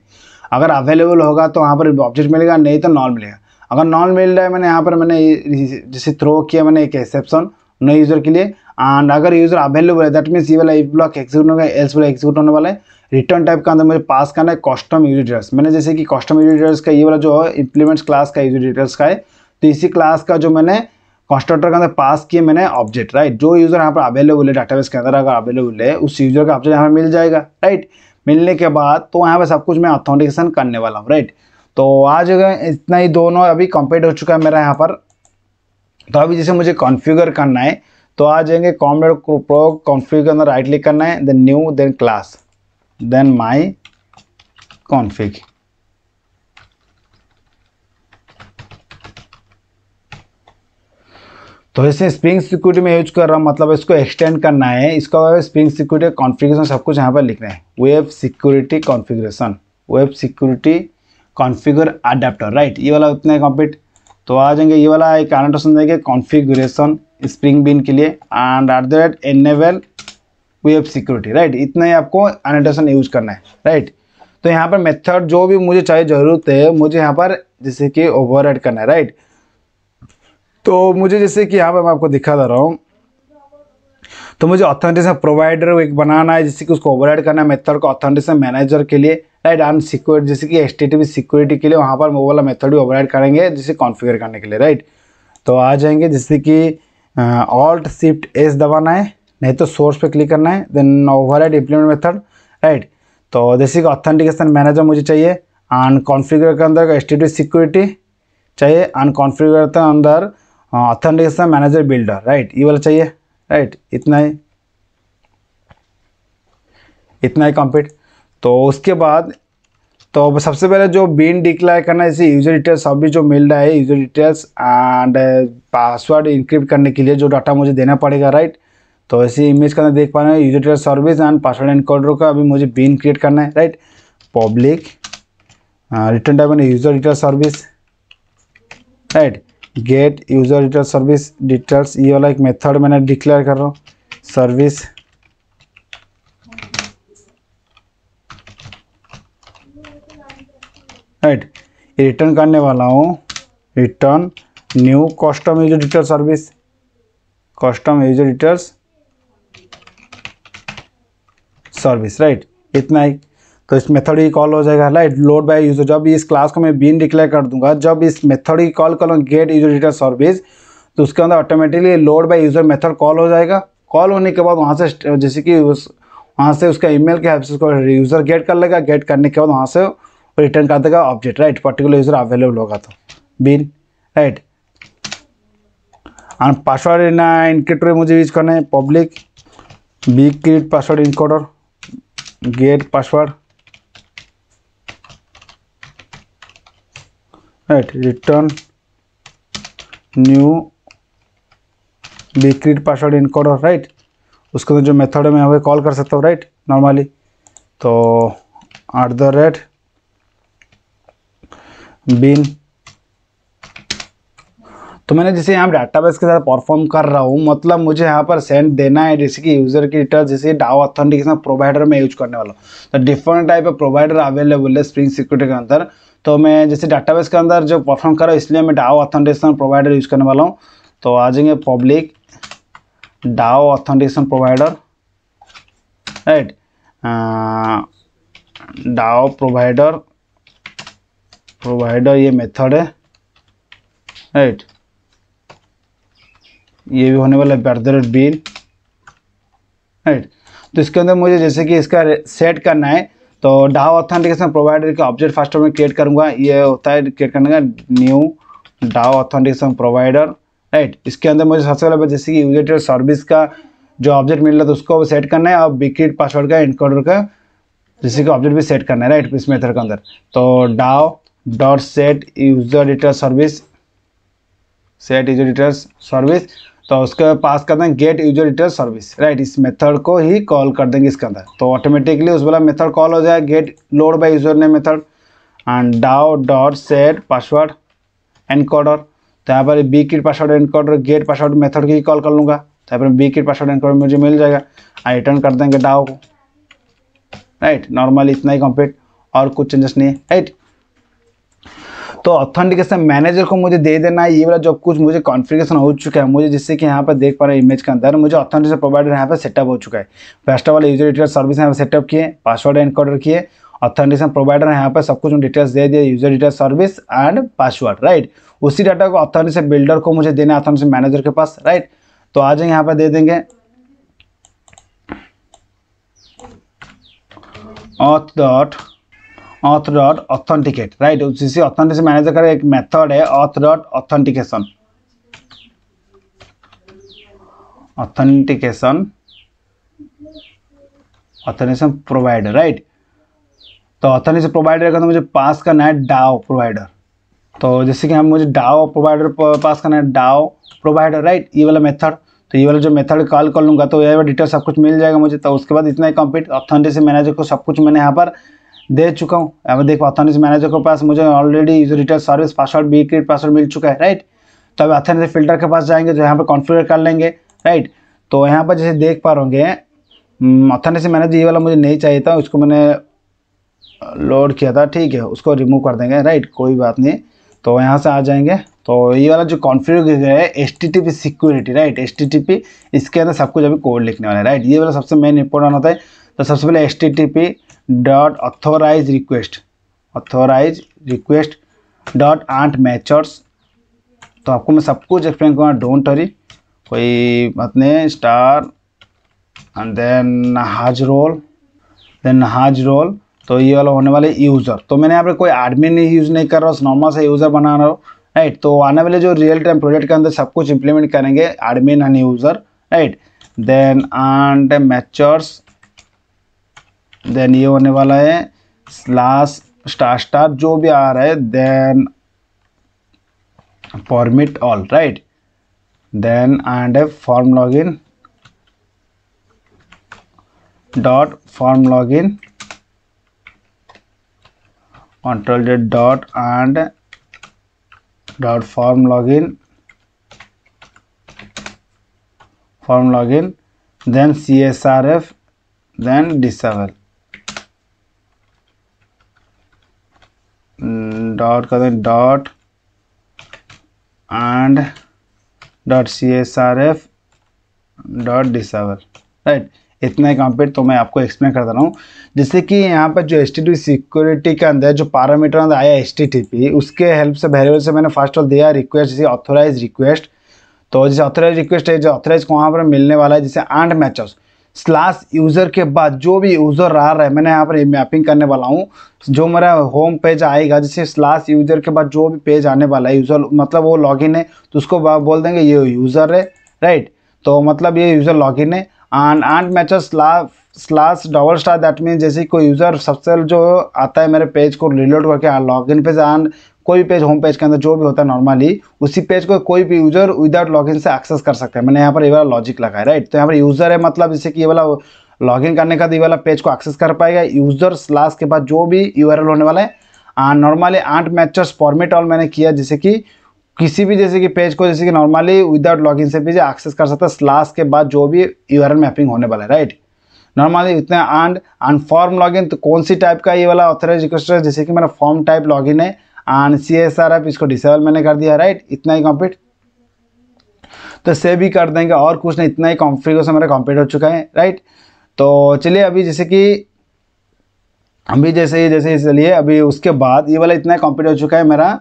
अगर अवेलेबल होगा तो वहाँ पर ऑब्जेक्ट मिलेगा नहीं तो नॉन मिलेगा अगर नॉन मिल रहा है मैंने यहाँ पर मैंने जैसे थ्रो किया मैंने एक एक्सेप्शन नए यूज़र के लिए एंड अगर यूजर अवेलेबल है दैट मीन्स ये वाला इफ ब्लॉक एक्सिक्यूट होगा एल्स वाला एक्सिक्यूट होने वाला है रिटर्न टाइप का अंदर मुझे पास करना है कस्टम यूज डिटेल्स मैंने जैसे कि कस्टम यूज डिटेल्स का ये वाला जो है इंप्लीमेंट्स क्लास का यूज डिटेल्स का है तो इसी क्लास का जो मैंने कंस्ट्रक्टर के अंदर पास किए मैंने ऑब्जेक्ट राइट जो यूज़र यहाँ पर अवेलेबल है डाटाबेस के अंदर अगर अवेलेबल है उस यूज़र का ऑब्जेक्ट यहाँ पर मिल जाएगा राइट मिलने के बाद तो यहाँ पर सब कुछ मैं ऑथेंटिकेशन करने वाला हूँ राइट तो आज इतना ही दोनों अभी कंप्लीट हो चुका है मेरा यहाँ पर तो अभी जैसे मुझे कॉन्फ़िगर करना है तो आ जाएंगे कॉमरेड प्रो कॉन्फ़िग के अंदर राइट क्लिक करना है then new then class then my config तो इसे स्प्रिंग सिक्योरिटी में यूज कर रहा हूँ मतलब इसको एक्सटेंड करना है इसका स्प्रिंग सिक्योरिटी कॉन्फ़िगरेशन सब कुछ यहाँ पर लिखना है web security configuration web security configure adapter right ये वाला उतना कंप्लीट तो आ जाएंगे ये वाला एक एनोटेशन देंगे कॉन्फिग्रेशन स्प्रिंग बिन के लिए and at the rate enable web security right इतना ही आपको एनोटेशन यूज करना है राइट तो यहाँ पर मेथड जो भी मुझे चाहिए जरूरत है मुझे यहाँ पर जैसे कि ओवर करना है राइट तो मुझे जैसे कि यहाँ पर मैं आपको दिखा दे रहा हूँ तो मुझे ऑथेंटिकेशन प्रोवाइडर एक बनाना है जिससे कि उसको ओवरराइड करना है मेथड को ऑथेंटिकेशन मैनेजर के लिए राइट सिक्योर जैसे कि एच सिक्योरिटी के लिए वहाँ पर वो वाला मेथड भी ओवरराइड करेंगे जिसे कॉन्फ़िगर करने के लिए राइट तो आ जाएंगे जैसे कि ऑल्ट शिफ्ट एस दबाना है नहीं तो सोर्स पे क्लिक करना है then override implement method right तो जैसे कि ऑथेंटिकेशन मैनेजर मुझे चाहिए कॉन्फिगर के अंदर एच सिक्योरिटी चाहिए कॉन्फिगर के अंदर ऑथेंटिकेशन मैनेजर बिल्डर राइट ये वाला चाहिए राइट इतना ही इतना ही कंप्लीट तो उसके बाद तो सबसे पहले जो बिन डिक्लेयर करना है जैसे यूज़र डिटेल्स अभी जो मिल रहा है user details and password encrypt करने के लिए जो डाटा मुझे देना पड़ेगा राइट तो ऐसी इमेज का अंदर देख पा रहे हैं user detail service and password encoder का अभी मुझे बिन क्रिएट करना है राइट पब्लिक रिटर्न टाइप मैंने user detail service right get user detail service details ये वाला एक मेथड मैंने डिक्लेयर कर रहा हूँ सर्विस राइट रिटर्न करने वाला हूँ return new custom user detail service custom user details service right इतना ही तो इस मेथड ही कॉल हो जाएगा राइट लोड बाय यूजर जब इस क्लास को मैं बीन डिक्लेयर कर दूंगा जब इस मेथड ही कॉल करूँ गेट यूजर डिटेल सर्विस तो उसके अंदर automatically load by user method call हो जाएगा कॉल होने के बाद वहाँ से जैसे कि उस वहाँ से उसका ईमेल के हेल्प से उसको यूज़र गेट कर लेगा गेट करने के बाद वहाँ से रिटर्न कर देगा object right particular user available होगा तो बिन राइट एंड पासवर्ड ना इनक्रिप्टर मुझे यूज करना है public B crypt password encoder get password right return new B crypt password encoder right उसको तो जो मेथड में हमें कॉल कर सकता हूँ राइट नॉर्मली तो एट द रेट बीन तो मैंने जैसे यहाँ डाटाबेस के साथ परफॉर्म कर रहा हूँ मतलब मुझे यहाँ पर सेंड देना है जैसे कि यूज़र की डिटेल जैसे डाओ ऑथेंटिकेशन प्रोवाइडर में यूज करने वाला हूँ तो different type of provider available है स्प्रिंग सिक्योरिटी के अंदर तो मैं जैसे डाटाबेस के अंदर जो परफॉर्म कर रहा हूँ इसलिए मैं डाओ ऑथेंटिकेशन प्रोवाइडर यूज करने वाला हूँ तो आ जाएंगे public DAO authentication provider right DAO provider provide ये मेथड है राइट ये भी होने वाला है एट द बीन राइट तो इसके अंदर मुझे जैसे कि इसका सेट करना है तो डाव ऑथेंटिकेशन प्रोवाइडर के ऑब्जेक्ट फर्स्ट में क्रिएट करूंगा ये होता है क्रिएट करने का new DAO authentication provider right इसके अंदर मुझे सबसे पहले जैसे कि यूगेटेड सर्विस का जो ऑब्जेक्ट मिल रहा था उसको सेट करना है और बिक्रीड पासवर्ड का इनकोडर का जैसे कि ऑब्जेक्ट भी सेट करना है राइट इस मेथड के अंदर तो DAO dot set user data service set user data service तो उसके पास कर दें get user detail service right इस मेथड को ही कॉल कर देंगे इसके अंदर तो ऑटोमेटिकली उस वाला मेथड कॉल हो जाए गेट लोड बाय यूजर ने method and DAO dot set password encoder तो यहाँ पर B crypt password encoder get password method की कॉल कर लूँगा तो यहाँ पर बी किट पासवर्ड एनकोडर मुझे मिल जाएगा आई रिटर्न कर देंगे डाओ को राइट नॉर्मली इतना ही कंप्लीट और कुछ चेंजेस नहीं है राइट तो ऑथेंटिकेशन मैनेजर को मुझे दे देना है ये वाला जो कुछ मुझे कॉन्फ़िगरेशन हो चुका है मुझे जिससे कि यहाँ पर देख पा रहे है इमेज के अंदर मुझे ऑथेंटिकेशन प्रोवाइडर यहाँ पर सेटअप हो चुका है पेस्टा वाले यूजर डिटेल सर्विस यहाँ पर सेटअप किए पासवर्ड एनकोडर किए ऑथेंटिकेशन प्रोवाइडर यहाँ पर सब कुछ डिटेल्स दे दिए user detail service and password right उसी डाटा को ऑथेंटिकेशन बिल्डर को मुझे देना ऑथेंटिकेशन मैनेजर के पास राइट तो आज यहाँ पर दे देंगे auth dot auth dot authenticate right gc authentication manager का एक मेथड है auth dot authentication authentication authentication provider right तो ऑथेनेशन प्रोवाइडर का तो मुझे पास करना है डाओ प्रोवाइडर तो जैसे कि हम मुझे डाओ प्रोवाइडर पास करना है डाओ प्रोवाइडर राइट ये वाला मेथड तो ये वाला जो मेथड कॉल कर लूँगा तो ये वाला डिटेल सब कुछ मिल जाएगा मुझे तो उसके बाद इतना ही कंप्लीट ऑथेंटिसिटी मैनेजर को सब कुछ मैंने यहाँ पर दे चुका हूँ अब देख अथॉरिटी मैनेजर के पास मुझे already user detail service password B crypt password मिल चुका है राइट तो अब अथॉरिटी फिल्टर के पास जाएंगे जो यहाँ पर कॉन्फिगर कर लेंगे राइट तो यहाँ पर जैसे देख पा रहोगे अथॉरिटी मैनेजर ये वाला मुझे नहीं चाहिए था उसको मैंने लोड किया था ठीक है उसको रिमूव कर देंगे राइट कोई बात नहीं तो यहाँ से आ जाएंगे तो ये वाला जो कॉन्फ्यूज है S T security right S T इसके अंदर सब कुछ अभी कोड लिखने वाला है राइट ये वाला सबसे मेन इंपॉर्टेंट होता है तो सबसे पहले S T dot authorize request authorize request dot ant matchers तो आपको मैं सब कुछ एक्सप्लेन करूँगा डोंट हरी कोई नहीं star and then has role then has role तो ये वाला होने वाले यूज़र तो मैंने यहाँ पे कोई एडमिन यूज़ नहीं कर रहा हूँ नॉर्मल से यूज़र बना रहा हूँ राइट तो आने वाले जो रियल टाइम प्रोजेक्ट के अंदर सब कुछ इंप्लीमेंट करेंगे admin and user right then and matchers then ये होने वाला है स्लास स्टार स्टार जो भी आ रहा है then permit all right then and A form in dot form log in control that dot and dot form in form log in then C S R F then disable dot कर दें dot and dot C S R F dot disable right इतना ही कंप्लीट तो मैं आपको एक्सप्लेन करता रहा हूँ जैसे कि यहाँ पर जो एस टी सिक्योरिटी के अंदर जो पैरामीटर अंदर आया एस टी उसके हेल्प से वेरिएबल से मैंने फर्स्ट ऑल दिया रिक्वेस्ट जैसे ऑथोराइज रिक्वेस्ट तो जैसे ऑथोराइज रिक्वेस्ट है जो ऑथोराइज वहाँ पर मिलने वाला है जैसे एंड मैचअस स्लास यूज़र के बाद जो भी यूज़र आ रहा है मैंने यहाँ पर मैपिंग करने वाला हूँ जो मेरा होम पेज आएगा जैसे स्लास यूज़र के बाद जो भी पेज आने वाला है यूज़र मतलब वो लॉगिन है तो उसको बोल देंगे ये यूज़र है राइट तो मतलब ये यूज़र लॉगिन है and ant matches slash double star that mean जैसे कोई यूज़र सबसे जो आता है मेरे पेज को रिलोड करके लॉग इन पेज एंड कोई भी पेज होम पेज के अंदर जो भी होता है नॉर्मली उसी पेज को कोई भी यूजर विदाउट लॉगिन से एक्सेस कर सकते हैं मैंने यहाँ पर ये वाला लॉजिक लगा है राइट तो यहाँ पर यूजर है मतलब जैसे कि ये वाला लॉगिन करने का तो ये वाला पेज को एक्सेस कर पाएगा यूजर स्लास के बाद जो भी यू होने वाला है नॉर्मली आठ मैचर्स फॉर्मेट ऑल मैंने किया जैसे कि किसी भी जैसे कि पेज को जैसे कि नॉर्मली विदाउट लॉगिन से भी एक्सेस कर सकता है स्लास के बाद जो भी यू मैपिंग होने वाला है राइट नॉर्मली इतना एंड एंड फॉर्म लॉगिन तो कौन सी टाइप का ये वाला ऑथराइज रिक्वेस्ट है जैसे कि मेरा फॉर्म टाइप लॉगिन है and C S R F इसको डिसेबल मैंने कर दिया राइट इतना ही कॉम्प्लीट तो से भी कर देंगे और कुछ नहीं इतना ही कॉन्फ़िगरेशन मेरा कॉम्प्लीट हो चुका है राइट तो चलिए अभी जैसे कि अभी जैसे ही जैसे चलिए अभी उसके बाद ये वाला इतना कॉम्प्लीट हो चुका है मेरा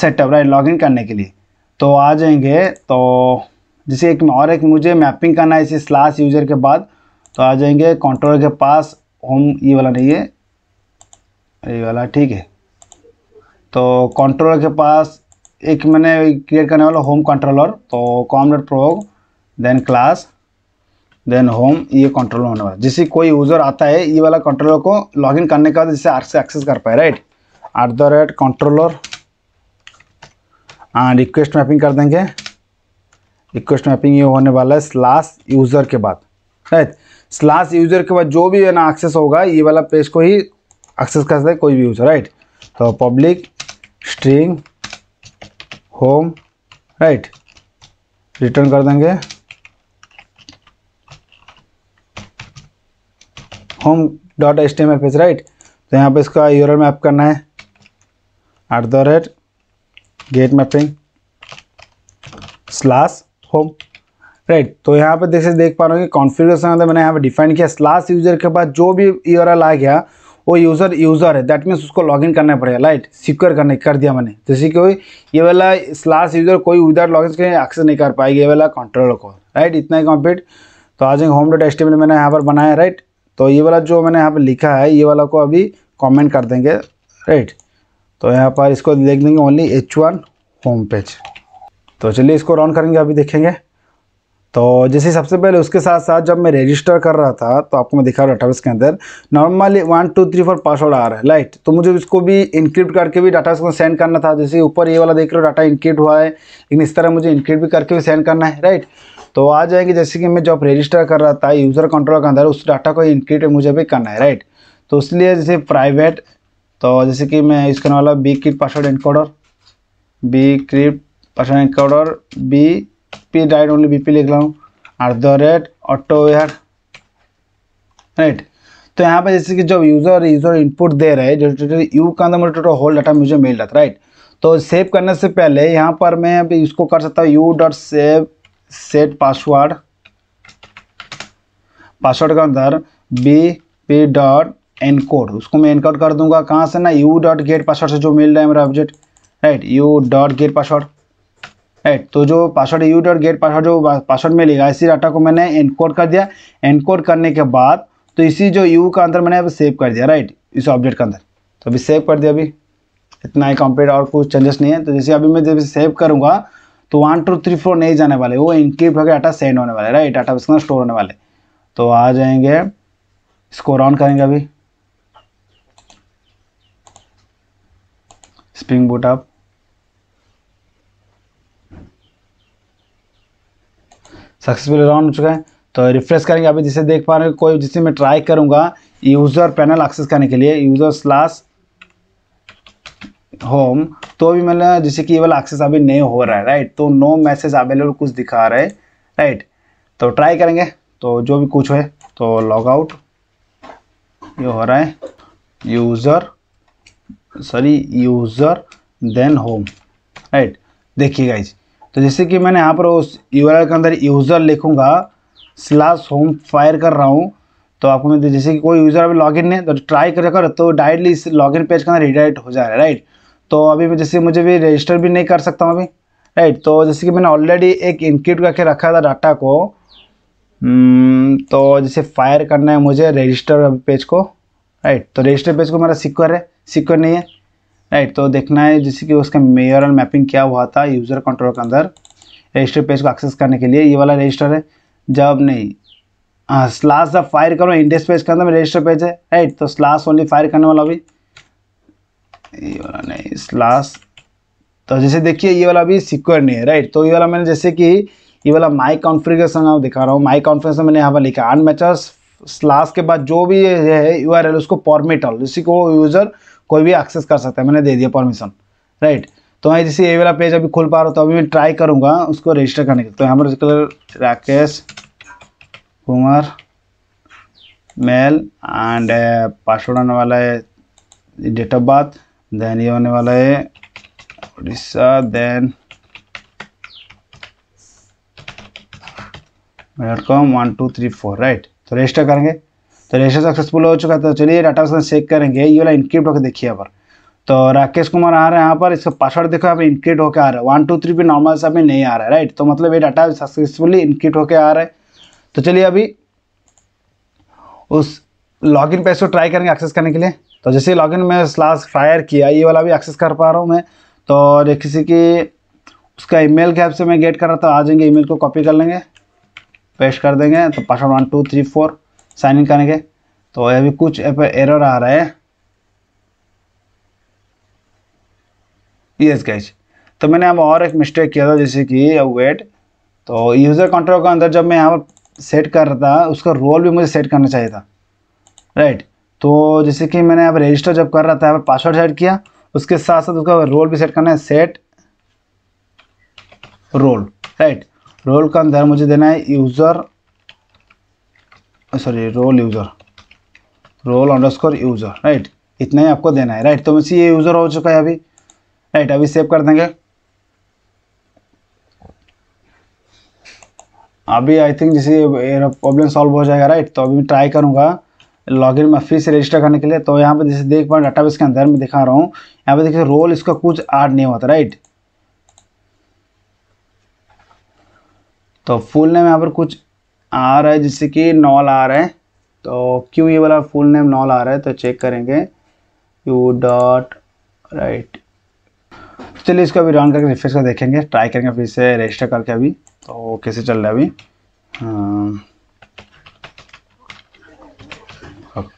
सेटअप राइट लॉगिन करने के लिए तो आ जाएंगे तो जैसे एक और एक मुझे मैपिंग करना है इसी स्लास यूजर के बाद तो आ जाएंगे कंट्रोलर के पास होम ये वाला नहीं है ये वाला ठीक है तो कंट्रोलर के पास एक मैंने क्रिएट करने वाला होम कंट्रोलर तो com dot prog then class then home ये कंट्रोलर होने वाला जिससे कोई यूज़र आता है ये वाला कंट्रोलर को लॉगिन करने के बाद जिससे आर से एक्सेस कर पाए right at the rate controller request mapping कर देंगे रिक्वेस्ट मैपिंग ये होने वाला है स्लास यूज़र के बाद राइट स्लास यूज़र के बाद जो भी है ना एक्सेस होगा ये वाला पेज को ही एक्सेस कर सकते कोई भी यूज़र राइट तो public string home right return कर देंगे home dot S T page right तो यहाँ पे इसका यूर मैप करना है at the rate get mapping slash home right तो यहाँ पे जैसे देख पा रहा हूँ कि कॉन्फ़िगरेशन मैंने यहाँ पे डिफाइन किया स्लास यूजर के बाद जो भी यूर आ गया वो यूज़र यूज़र है दैट मीन्स उसको लॉगिन करना पड़ेगा राइट सिक्योर करने कर दिया मैंने जैसे कि ये वाला स्लास यूज़र कोई विदाउट लॉगिन के एक्सेस नहीं कर पाएगी ये वाला कंट्रोलर को राइट इतना ही कंप्लीट तो आज होम डॉट एस्टिमेट मैंने यहाँ पर बनाया राइट तो ये वाला जो मैंने यहाँ पर लिखा है ये वाला को अभी कॉमेंट कर देंगे राइट तो यहाँ पर इसको देख देंगे only H one home page तो चलिए इसको रन करेंगे अभी देखेंगे तो जैसे सबसे पहले उसके साथ साथ जब मैं रजिस्टर कर रहा था तो आपको मैं दिखा रहा हूँ डाटा के अंदर normally one two three four password आ रहा है लाइट तो मुझे इसको भी इंक्रिप्ट करके भी डाटा को सेंड करना था जैसे ऊपर ये वाला देख रहे हो डाटा इंक्रिप्ट हुआ है लेकिन इस तरह मुझे इंक्रिप्ट भी करके भी सेंड करना है राइट तो आ जाएंगे जैसे कि मैं जब रजिस्टर कर रहा था यूज़र कंट्रोल के अंदर उस डाटा को इंक्रिप्ट मुझे भी करना है राइट तो इसलिए जैसे प्राइवेट तो जैसे कि मैं यूज़ करने वाला B crypt password encoder B crypt password encoder B P direct only BP लिख रहा हूँ at the rate auto autowire right तो यहाँ पे जैसे कि जब यूज़र यूज़र इनपुट दे रहे जो टोटल यू का अंदर मुझे टोटल होल डाटा मुझे मिल रहा था राइट तो सेव करने से पहले यहाँ पर मैं अभी इसको कर सकता हूँ U dot save set password password के अंदर B P dot encode उसको मैं एनकोड कर दूंगा कहाँ से ना यू डॉट गेट पासवर्ड से जो मिल रहा है मेरा object right U dot get password right तो जो पासवर्ड यूट और गेट पासवर्ड जो पासवर्ड मिलेगा इसी डाटा को मैंने एनकोड कर दिया एनकोड करने के बाद तो इसी जो यू का अंदर मैंने अभी सेव कर दिया राइट इस ऑब्जेक्ट का अंदर तो अभी सेव कर दिया अभी इतना ही कंप्लीट और कुछ चेंजेस नहीं है तो जैसे अभी मैं जब सेव करूँगा तो वन टू थ्री फोर नहीं जाने वाले वो इनक्रिप्ट होकर डाटा सेंड होने वाले राइट डाटा उसके अंदर स्टोर होने वाले तो आ जाएंगे इसको ऑन करेंगे अभी स्प्रिंग बूट आप सक्सेसफुल राउंड हो चुका है तो रिफ्रेश करेंगे अभी जिसे देख पा रहे हैं कोई जिसे मैं ट्राई करूंगा यूज़र पैनल एक्सेस करने के लिए यूज़र स्लास होम तो भी मैंने जैसे कि ये वाला एक्सेस अभी नहीं हो रहा है राइट तो नो मैसेज अवेलेबल कुछ दिखा रहा है राइट तो ट्राई करेंगे तो जो भी कुछ है तो लॉग आउट ये हो रहा है user sorry user then home right देखिए गाइज तो जैसे कि मैंने यहाँ पर उस यू के अंदर यूज़र लिखूँगा स्लास होम फायर कर रहा हूँ तो आपको मैं जैसे कि कोई यूज़र अभी लॉगिन नहीं तो ट्राई कर कर तो डायरेक्टली इस लॉगिन पेज के अंदर रिडायरेक्ट हो जा रहा है राइट तो अभी मैं जैसे मुझे भी रजिस्टर भी नहीं कर सकता हूँ अभी राइट तो जैसे कि मैंने ऑलरेडी एक इनक्यूट करके रखा था डाटा को हम्म, तो जैसे फायर करना है मुझे रजिस्टर पेज को राइट तो रजिस्टर पेज को मेरा सिक्योर है सिक्योर नहीं है राइट तो देखना है जैसे कि उसका मेयर मैपिंग क्या हुआ था यूज़र कंट्रोल के अंदर रजिस्टर पेज को एक्सेस करने के लिए ये वाला रजिस्टर है जब नहीं हाँ स्लास जब फायर करो इंडेक्स पेज के अंदर रजिस्टर पेज है राइट तो स्लास ओनली फायर करने वाला अभी ये वाला नहीं स्लास तो जैसे देखिए ये वाला अभी सिक्योर नहीं है राइट तो ये वाला मैंने जैसे कि ये वाला माई कॉन्फ्रिगेशन दिखा रहा हूँ माई कॉन्फ्रिगेशन मैंने यहाँ पर लिखा अनमेचर स्लास के बाद जो भी है यू आर एल उसको परमिट ऑल इसी को यूज़र कोई भी एक्सेस कर सकता है मैंने दे दिया परमिशन राइट तो मैं जैसे ये वाला पेज अभी खोल पा रहा हूँ तो अभी मैं ट्राई करूँगा उसको रजिस्टर करने के तो यहाँ पर Rakesh Kumar mail and password uh, आने वाला है डेट ऑफ बर्थ देन ये होने वाला है Odisha then dot com one two three four right तो रजिस्टर करेंगे तो रजिस्ट्रेशन सक्सेसफुल हो चुका है तो चलिए डाटा बेस चेक करेंगे ये वाला इनक्रिप्ट होकर देखिए यहाँ पर तो राकेश कुमार आ रहे हैं यहाँ पर इसका पासवर्ड देखो यहाँ पर इनक्रिप्ट होकर आ रहा है वन टू थ्री भी नॉर्मल से अभी नहीं आ रहा है राइट तो मतलब ये डाटा सक्सेसफुली इनक्रिप्ट होकर आ रहा है तो चलिए अभी उस इन पेज को ट्राई करेंगे एक्सेस करने के लिए तो जैसे लॉग इन में स्लास फायर किया ये वाला भी एक्सेस कर पा रहा हूँ मैं तो किसी की उसका ईमेल के ऐप से मैं गेट कर रहा था आ जाएंगे ईमेल को कॉपी कर लेंगे पेस्ट कर देंगे तो password one two three four sign in करने के तो अभी कुछ एरर आ रहा है यस गैच तो मैंने अब और एक मिस्टेक किया था जैसे कि वेट तो यूज़र कंट्रोल के अंदर जब मैं यहाँ पर सेट कर रहा था उसका रोल भी मुझे सेट करना चाहिए था राइट तो जैसे कि मैंने अब रजिस्टर जब कर रहा था यहाँ पर पासवर्ड सेट किया उसके साथ साथ उसका रोल भी सेट करना है सेट रोल राइट रोल का अंदर मुझे देना है user sorry role user role underscore user right इतना ही आपको देना है राइट तो वैसे ये यूज़र हो चुका है अभी राइट अभी सेव कर देंगे अभी आई थिंक जैसे प्रॉब्लम सॉल्व हो जाएगा राइट तो अभी मैं ट्राई लॉग लॉगिन में फिर से रजिस्टर करने के लिए तो यहाँ पे जैसे देख पाए डाटा बेस के अंदर मैं दिखा रहा हूँ यहाँ पे देखिए रोल इसका कुछ ऐड नहीं होता राइट तो फुल नेम यहाँ पर कुछ आ रहा है जिससे कि नॉल आ रहा है तो क्यों ये वाला फुल नेम नॉल आ रहा है तो चेक करेंगे यू डॉट राइट चलिए इसको अभी रन करके रिफ्रेश कर देखेंगे ट्राई करेंगे फिर से रजिस्टर करके अभी तो कैसे चल रहा है अभी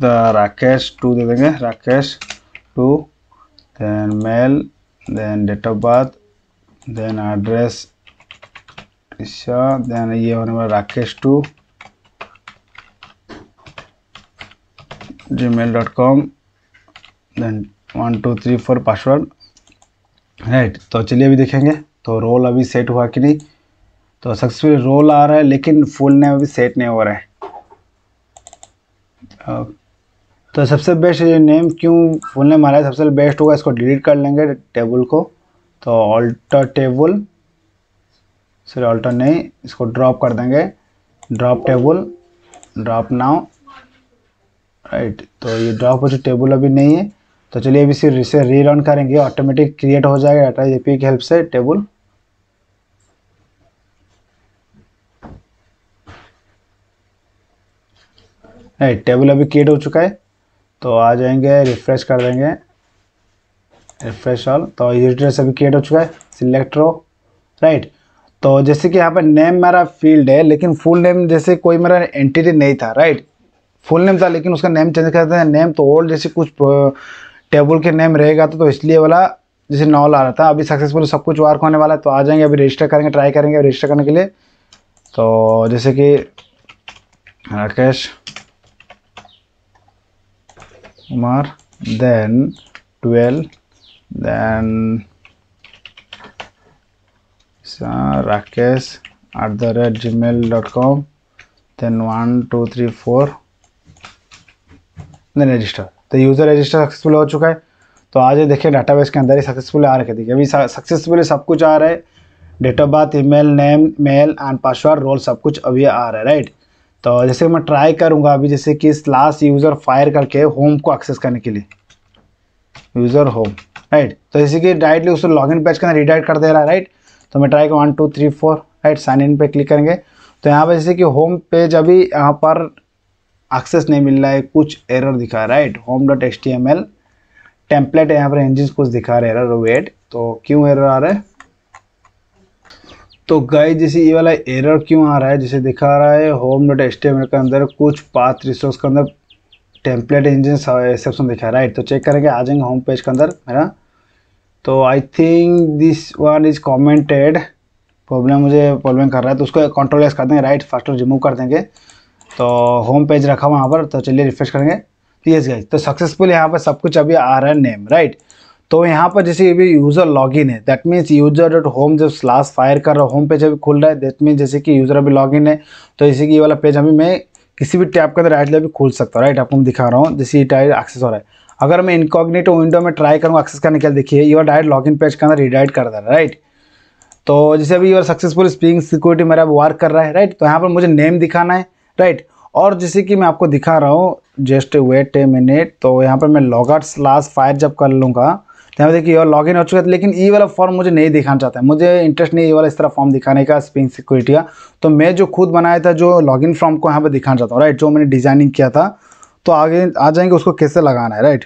द राकेश टू दे देंगे Rakesh two then mail then date of birth then address Isha then ये होने वाला राकेश टू जी mail dot com then one two three four password right तो चलिए अभी देखेंगे तो रोल अभी सेट हुआ कि नहीं तो सक्सेसफुल रोल आ रहा है लेकिन फुल नेम अभी सेट नहीं हो रहा है uh, तो सबसे बेस्ट ये नेम क्यों फुल नेम आ रहा है सबसे बेस्ट होगा इसको डिलीट कर लेंगे टेबल को तो ऑल्टर टेबल सॉरी ऑल्टर नहीं इसको ड्रॉप कर देंगे drop table drop now right तो ये ड्रॉप हो चुकी टेबल अभी नहीं है तो चलिए अभी इसे इसे रन करेंगे ऑटोमेटिक क्रिएट हो जाएगा डाटा पी की हेल्प से टेबल राइट टेबल अभी क्रिएट हो चुका है तो आ जाएंगे रिफ्रेश कर देंगे रिफ्रेश ऑल तो ये ड्रेस अभी क्रिएट हो चुका है सिलेक्ट रो राइट तो जैसे कि यहाँ पर नेम मेरा फील्ड है लेकिन फुल नेम जैसे कोई मेरा एंटिटी नहीं था राइट फुल नेम था लेकिन उसका नेम चेंज करते हैं नेम तो ओल्ड जैसे कुछ टेबल के नेम रहेगा तो, तो इसलिए वाला जैसे नॉल आ रहा था अभी सक्सेसफुल सब कुछ वर्क होने वाला है तो आ जाएंगे अभी रजिस्टर करेंगे ट्राई करेंगे रजिस्टर करने के लिए तो जैसे कि Rakesh Umar then twelve then Rakesh at the rate the dot com then one two three four then register तो यूज़र रजिस्टर सक्सेसफुल हो चुका है तो आज देखिए बेस के अंदर ही सक्सेसफुल आ रखे देखिए अभी सक्सेसफुल सब कुछ आ रहा है date of birth email name mail and password role सब कुछ अभी आ रहा है राइट तो जैसे मैं ट्राई करूँगा अभी जैसे कि लास्ट यूज़र फायर करके होम को एक्सेस करने के लिए यूज़र होम राइट तो जैसे कि डायरेक्टली उसको लॉगिन पेज के अंदर रिडाइट कर दे रहा है राइट तो मैं try one two three four right sign in पे क्लिक करेंगे तो यहाँ पर जैसे कि होम पेज अभी यहाँ पर एक्सेस नहीं मिल रहा है कुछ एरर दिखा रहा है right home dot H T M L template यहाँ पर इंजिन कुछ दिखा रहे एरर वेट तो क्यों एरर आ रहा है तो गाय जैसे ये वाला एरर क्यों आ रहा है जिसे दिखा रहा है home dot H T M L के अंदर कुछ पाथ रिसोर्स के अंदर टेम्पलेट इंजिन एक्सेप्शन दिखा रहा है राइट तो चेक करेंगे आ जाएंगे होम पेज के अंदर मेरा तो I think this one is commented problem मुझे प्रॉब्लम कर रहा है तो उसको कंट्रोल एस कर देंगे राइट फास्ट रिमूव कर देंगे तो होम पेज रखा वहाँ पर तो चलिए रिफ्रेश करेंगे तो यस गाइज तो सक्सेसफुल यहाँ पर सब कुछ अभी आ रहा है नेम राइट तो यहाँ पर जैसे अभी यूज़र लॉगिन है that means user dot home जब स्लास फायर कर रहा है होम पेज अभी खुल रहा है दैट मीन्स जैसे कि यूज़र अभी लॉग है तो जैसे कि ये वाला पेज अभी मैं किसी भी टैप के अंदर राइट अभी खोल सकता हूँ राइट आपको मैं दिखा रहा हूँ जैसे ये टाइप एक्सेस हो रहा है अगर मैं इनकॉग्नेटो विंडो में ट्राई करूँगा एक्सेस करने के लिए देखिए यूर डायरेक्ट लॉगिन पेज के अंदर रिडाइट कर दे रहा राइट तो जैसे अभी यूर सक्सेसफुल स्पीकिंग सिक्योरिटी मेरा वर्क कर रहा है राइट तो यहाँ पर मुझे नेम दिखाना है राइट और जैसे कि मैं आपको दिखा रहा हूँ जस्ट वेट ए मिनट तो यहाँ पर मैं लॉग आउट स्लास फायर जब कर लूँगा तो यहाँ देखिए लॉग लॉगिन हो चुका है लेकिन ये वाला फॉर्म मुझे नहीं दिखाना चाहता है मुझे इंटरेस्ट नहीं ये वाला इस तरह फॉर्म दिखाने का स्पिंग सिक्योरिटी का तो मैं जो खुद बनाया था जो लॉगिन फॉर्म को यहाँ पर दिखाना चाहता हूँ राइट जो मैंने डिजाइनिंग किया था तो आगे आ जाएंगे उसको कैसे लगाना है राइट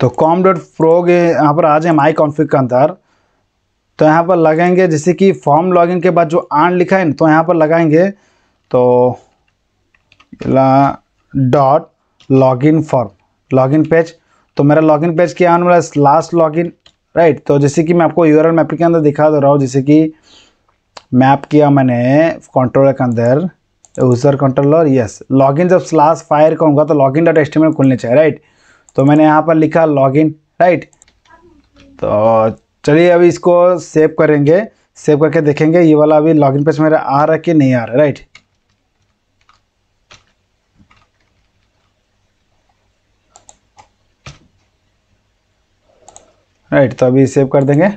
तो कॉम डॉट प्रोग यहाँ पर आ जाए माई कॉन्फ़िग के अंदर तो यहाँ पर लगाएंगे जैसे कि फॉर्म लॉगिन के बाद जो आन लिखा है ना तो यहाँ पर लगाएंगे तो dot login form login page तो मेरा लॉगिन पेज क्या आने वाला है लास्ट लॉगिन राइट तो जैसे कि मैं आपको यू मैप के अंदर दिखा दे रहा हूँ जैसे कि मैप किया मैंने कंट्रोलर के अंदर यूज़र कंट्रोलर यस लॉगिन जब स्लास फायर कहूँगा तो लॉगिन डॉट एस्टिमेट खुलने चाहिए राइट तो मैंने यहाँ पर लिखा लॉगिन राइट तो चलिए अभी इसको सेव करेंगे सेव करके देखेंगे ये वाला अभी लॉगिन पेज मेरा आ रहा है कि नहीं आ रहा राइट राइट तो अभी सेव कर देंगे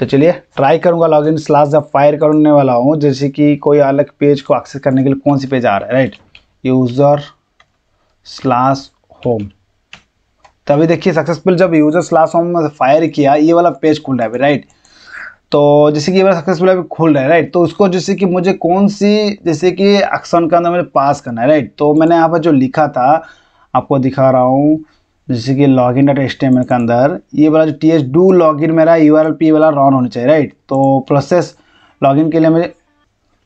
तो चलिए ट्राई करूंगा लॉग इन स्लास जब फायर करने वाला हूँ जैसे कि कोई अलग पेज को एक्सेस करने के लिए कौन सी पेज आ रहा है राइट यूज़र स्लास होम तभी देखिए सक्सेसफुल जब यूज़र स्लास होम में फायर किया ये वाला पेज खुल रहा है अभी राइट तो जैसे कि ये वाला सक्सेसफुल अभी खुल रहा है राइट तो उसको जैसे कि मुझे कौन सी जैसे कि एक्शन के अंदर मुझे पास करना है राइट तो मैंने यहाँ पर जो लिखा था आपको दिखा रहा हूँ जैसे कि लॉग इन डाटा स्टेटमेंट के अंदर ये वाला जो T H do log in मेरा यू आर एल पी वाला रॉन होना चाहिए राइट तो प्रोसेस लॉग इन के लिए मुझे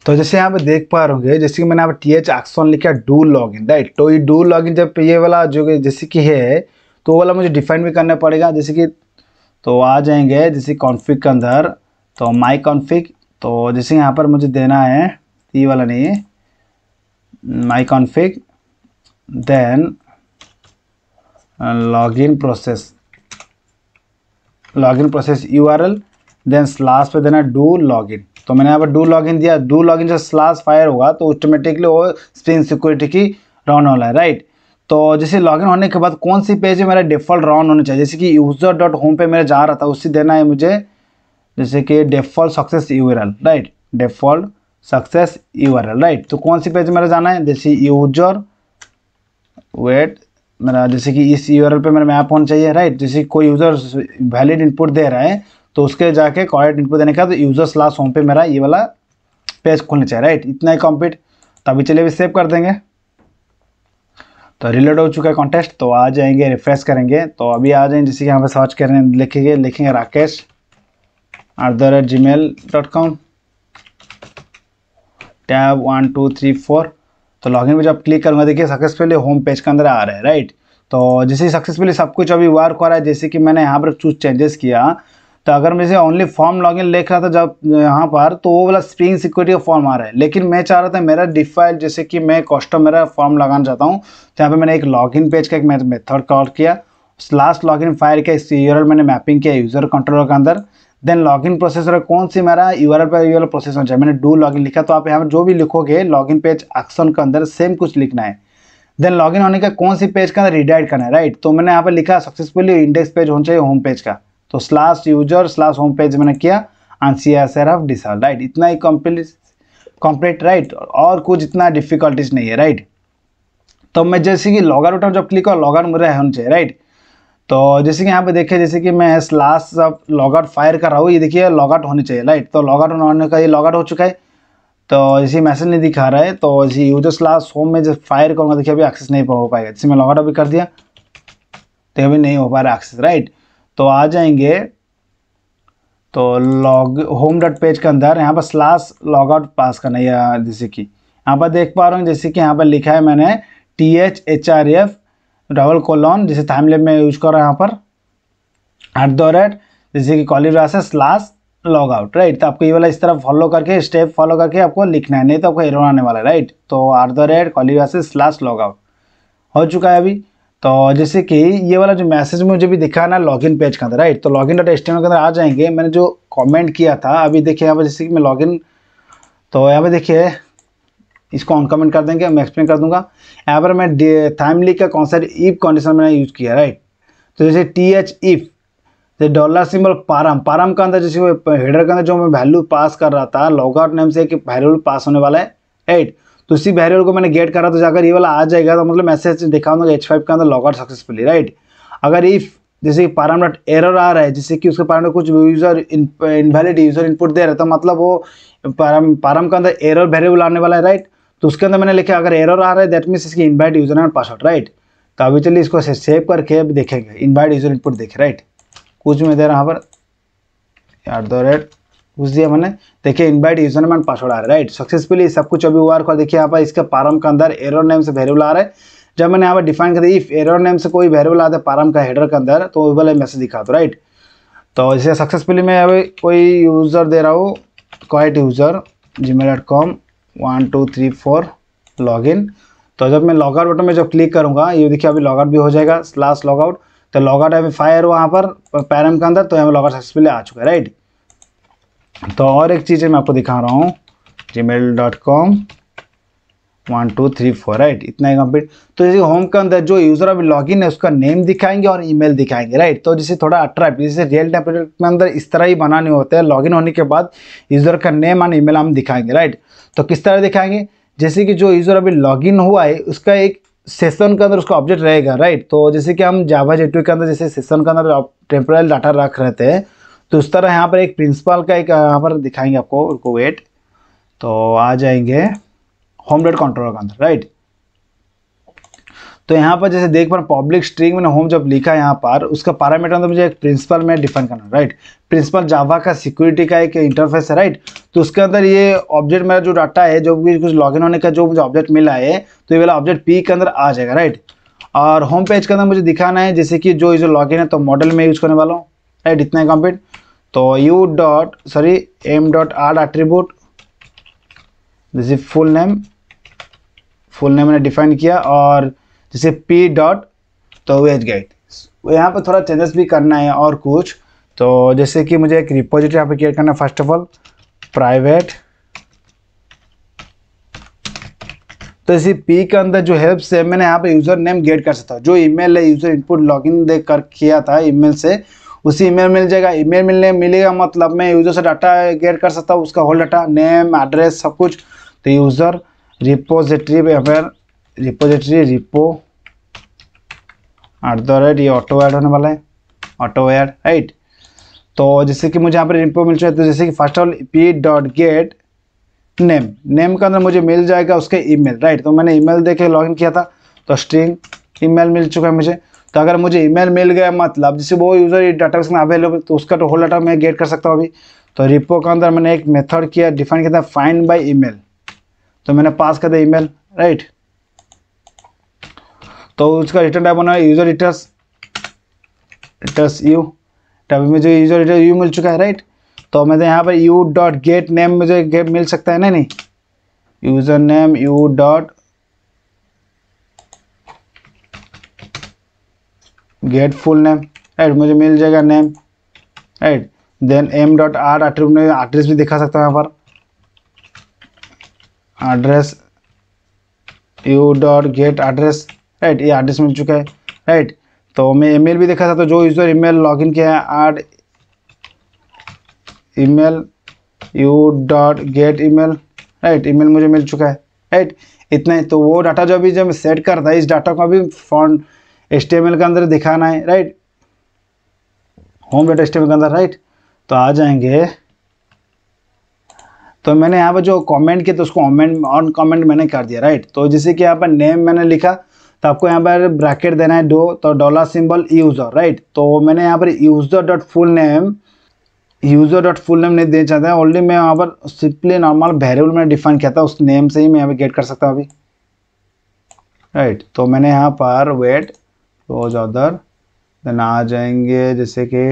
तो जैसे यहाँ पे देख पा रहे जैसे कि मैंने यहाँ पे टी एच एक्सॉन लिखा डू लॉग इन राइट तो ये डू लॉग इन जब ये वाला जो जैसे कि है तो वो वाला मुझे डिफाइन भी करना पड़ेगा जैसे कि तो आ जाएंगे जैसे कॉन्फिक के अंदर तो माई कॉन्फिक तो जैसे यहाँ पर मुझे देना है ये वाला नहीं है my config then login process login process url then slash पे देना डू इन तो मैंने यहाँ पर डू इन दिया डू इन जब स्लास फायर होगा तो ऑटोमेटिकली वो स्पिन सिक्योरिटी की राउंड होना है राइट तो जैसे लॉगिन होने के बाद कौन सी पेज मेरा डिफ़ॉल्ट राउंड होना चाहिए जैसे कि यूज़र डॉट होम पे मेरा जा रहा था उसी देना है मुझे जैसे कि default success U right default success U right तो कौन सी पेज मेरा जाना है जैसे यूजर वेट मेरा जैसे कि इस यू पे मेरा मैप होना चाहिए राइट जैसे कोई यूज़र वैलिड इनपुट दे रहा है तो उसके जाके कॉर्ड इनपुट देने का तो यूज़र्स लास्ट होम पे मेरा ये वाला पेज खोलना चाहिए राइट इतना ही कॉम्प्लीट तो अभी चलिए अभी सेव कर देंगे तो रिलेट हो चुका है कॉन्टेस्ट तो आ जाएंगे रिफ्रेश करेंगे तो अभी आ जाएंगे जैसे कि यहाँ पे सर्च करें लिखेंगे लिखेंगे Rakesh at the rate ji mail dot com tab one two three four तो लॉगिन पे जब क्लिक करूँगा देखिए सक्सेसफुली होम पेज के अंदर आ रहा है राइट तो जैसे सक्सेसफुली सब कुछ अभी वर्क हो रहा है जैसे कि मैंने यहाँ पर कुछ चेंजेस किया तो अगर मैं जैसे ओनली फॉर्म लॉगिन लिख रहा था जब यहाँ पर तो वो वाला स्प्रिंग सिक्योरिटी का फॉर्म आ रहा है लेकिन मैं चाह रहा था मेरा डिफाइल जैसे कि मैं कॉस्टम मेरा फॉर्म लगाना चाहता हूँ तो यहाँ पर मैंने एक लॉगिन पेज का एक मेथड कॉल किया लास्ट लॉगिन फाइल किया इस यूरल मैंने मैपिंग किया यूज़र कंट्रोलर के अंदर देन लॉग इन प्रोसेस और कौन सी मेरा यू आर पर यू प्रोसेस होना चाहिए मैंने डू लॉगिन लिखा तो आप यहाँ पर जो भी लिखोगे लॉगिन पेज एक्शन के अंदर सेम कुछ लिखना है देन लॉगिन होने का कौन सी पेज का रिडाइड करना है राइट तो मैंने यहाँ पर लिखा सक्सेसफुली इंडेक्स पेज होना चाहिए होम पेज का तो slash user slash home page मैंने किया and C S R off this right इतना ही कम्प्लीट कॉम्प्लीट राइट और कुछ इतना डिफिकल्टीज नहीं है राइट right? तो मैं जैसे कि लॉग आउट जब क्लिक कर लॉग आउट मेरा होना चाहिए राइट तो जैसे कि यहाँ पे देखिए जैसे कि मैं स्लास लॉग आउट फायर कर रहा हूँ ये देखिए आउट होनी चाहिए राइट तो आउट होने का ये आउट हो चुका है तो जैसे मैसेज नहीं दिखा रहा है तो जैसे यूजर स्लास होम में जब फायर करूँगा देखिए अभी एक्सेस नहीं हो पाएगा जैसे मैं आउट अभी कर दिया तो अभी नहीं हो पा रहा एक्सेस राइट तो आ जाएंगे तो लॉग होम डॉट पेज के अंदर यहाँ पर स्लास लॉग आउट पास करना है जैसे कि यहाँ पर देख पा रहा हूँ जैसे कि यहाँ पर लिखा है मैंने T H H R F double colon जैसे थाइम में यूज कर रहा हूँ यहाँ पर एट द रेट जैसे कि calling braces last log out right तो आपको ये वाला इस तरह फॉलो करके स्टेप फॉलो करके आपको लिखना है नहीं तो आपको एरर आने वाला है राइट तो at the rate calling class last log out हो चुका है अभी तो जैसे कि ये वाला जो मैसेज मुझे भी दिखा ना इन पेज का था राइट तो इन डॉट एस्टेम के अंदर आ जाएंगे मैंने जो कॉमेंट किया था अभी देखिए यहाँ पर जैसे कि मैं इन तो यहाँ पर देखिए इसको ऑन कमेंट कर देंगे मैं एक्सप्लेन कर दूंगा यहाँ पर मैं थाइमली का कॉन्सेप्ट इफ कंडीशन मैंने यूज़ किया राइट तो जैसे टी एच इफ जैसे डॉलर सिंबल पारम पारम का अंदर जैसे हेडर के अंदर जो मैं वैल्यू पास कर रहा था लॉग आउट नेम से एक वैल्यूल पास होने वाला है राइट तो उसी वैल्यूल को मैंने गेट करा तो जाकर ये वाला आ जाएगा तो मतलब मैसेज दिखा दूंगा एच फाइव के अंदर लॉग आउट सक्सेसफुली राइट अगर इफ़ जैसे कि पाराम डॉट एरर आ रहा है जैसे कि उसके पारम कुछ यूज़र इनवैलिड यूज़र इनपुट दे रहा था तो मतलब वो पारम पारम के अंदर एरर वेरिएबल आने वाला है राइट तो उसके अंदर मैंने लिखा अगर एरर आ रहा है दैट मीन्स इसकी invite user and password right तो अभी चलिए इसको सेव करके अभी देखेंगे इनवाइट यूजर इनपुट देखे राइट कुछ में दे रहा यहाँ पर एट द रेट कुछ दिया मैंने देखिए इनवाइट यूजर एंड पासवर्ड आ रहा है राइट सक्सेसफुली सब कुछ अभी वर्क और देखिए यहाँ पर इसके पारम के अंदर एरर नेम से वेरेबल आ रहा है जब मैंने यहाँ पर डिफाइन कर दिया इफ एरर नेम से कोई वेरेबल आता है पारम का हेडर के अंदर तो वो वाला मैसेज दिखा दो राइट तो इसे सक्सेसफुली मैं अभी कोई यूज़र दे रहा हूँ quite user ji mail dot com one two three four in तो जब मैं लॉगआउट बटन में जब क्लिक करूंगा ये देखिए अभी लॉगआउट भी हो जाएगा लास्ट लॉगआउट तो लॉगआउट अभी फायर वहाँ पर पैरम के अंदर तो यहाँ लॉगआउट सक्सेसफुल आ चुका है राइट तो और एक चीज़ मैं आपको दिखा रहा हूँ जी mail dot com one two three four right इतना ही कम्प्लीट तो जैसे होम के अंदर जो यूज़र अभी लॉगिन है उसका नेम दिखाएंगे और ईमेल दिखाएंगे राइट तो अच्छा जैसे थोड़ा अट्रैक्ट जैसे रियल टाइम प्रोजेक्ट के अंदर इस तरह ही बनाने होते हैं लॉगिन होने के बाद यूज़र का नेम एंड ईमेल हम दिखाएंगे राइट तो किस तरह दिखाएंगे जैसे कि जो यूज़र अभी लॉगिन हुआ है उसका एक सेशन के अंदर उसका ऑब्जेक्ट रहेगा राइट तो जैसे कि हम जावा जेट के अंदर जैसे सेशन के अंदर टेम्पोरल डाटा रख रहे थे तो उस तरह यहाँ पर एक प्रिंसिपल का एक यहाँ पर दिखाएंगे आपको उनको वेट तो आ जाएंगे होम डेट कंट्रोलर के अंदर राइट तो यहाँ पर जैसे देख पा पब्लिक स्ट्रिंग मैंने होम जब लिखा यहाँ पर उसका पैरामीटर तो मुझे एक प्रिंसिपल में डिफाइन करना राइट प्रिंसिपल जावा का सिक्योरिटी का एक इंटरफेस है राइट तो उसके अंदर ये ऑब्जेक्ट मेरा जो डाटा है जो भी कुछ लॉग होने का जो मुझे ऑब्जेक्ट मिला है तो ये वाला ऑब्जेक्ट पी के अंदर आ जाएगा राइट और होम पेज के अंदर मुझे दिखाना है जैसे कि जो जो लॉग है तो मॉडल में यूज करने वाला हूँ राइट इतना है कंप्लीट तो U dot sorry M dot R attribute this is full name full name मैंने डिफाइन किया और जैसे पी डॉट तोवेज गाइड यहाँ पर थोड़ा चेंजेस भी करना है और कुछ तो जैसे कि मुझे एक रिपोजिट यहाँ पर क्रिएट करना है फर्स्ट ऑफ ऑल प्राइवेट तो इसी पी के अंदर जो हेल्प से मैंने यहाँ पे यूज़र नेम गेट कर सकता हूँ जो ईमेल है यूज़र इनपुट लॉगिन दे कर किया था ईमेल से उसी ईमेल मिल जाएगा ईमेल मिलने मिलेगा मतलब मैं यूज़र से डाटा गेट कर सकता हूँ उसका होल डाटा नेम एड्रेस सब कुछ तो यूज़र रिपोजिटरी पर repository repo at the rate ये ऑटो ऐड होने वाला है ऑटो ऐड राइट तो जैसे कि मुझे यहाँ पर इनपो मिल चुका है तो जैसे कि first all P dot get name name के अंदर मुझे मिल जाएगा उसके ईमेल राइट तो मैंने ईमेल देके इन किया था तो स्ट्रिंग ईमेल मिल चुका है मुझे तो अगर मुझे ईमेल मिल गया मतलब जैसे वो यूज़र डाटा के अवेलेबल तो उसका तो होल डाटा मैं गेट कर सकता हूँ अभी तो रिपो के अंदर मैंने एक मेथड किया डिफाइन किया था फाइन बाई ई तो मैंने पास कर दिया ई राइट तो उसका रिटर्न टाइप होना है user returns returns U type में जो यूजर रिटर्स यू मिल चुका है राइट तो तो यहाँ पर यू डॉट गेट नेम मुझे गेट मिल सकता है ना नहीं user name U dot get full name right मुझे मिल जाएगा name right then M dot R attribute में एड्रेस भी दिखा सकता हूँ यहाँ पर address U dot get address right ये एड्रेस मिल चुका है राइट तो मैं ईमेल भी देखा था तो जो यूज़र ईमेल लॉगिन किया है E email U dot get email right email मुझे मिल चुका है राइट इतना ही तो वो डाटा जो अभी जब सेट करता है इस डाटा को अभी फॉन्ट एस के अंदर दिखाना है राइट होम डाटा एस के अंदर राइट तो आ जाएंगे तो मैंने यहाँ पर जो कमेंट किया तो उसको कमेंट ऑन कमेंट मैंने कर दिया राइट तो जैसे कि यहाँ पर नेम मैंने लिखा तो आपको यहाँ पर ब्रैकेट देना है दो तो डॉलर सिंबल यूज़र राइट तो मैंने यहाँ पर user dot full name user dot full name नहीं देना चाहता है ऑलरेडी मैं यहाँ पर सिंपली नॉर्मल वेरिएबल में डिफाइन किया था उस नेम से ही मैं यहाँ पर गेट कर सकता हूँ अभी राइट right, तो मैंने यहाँ पर वेट क्लोज ऑर्डर देन आ जाएंगे जैसे कि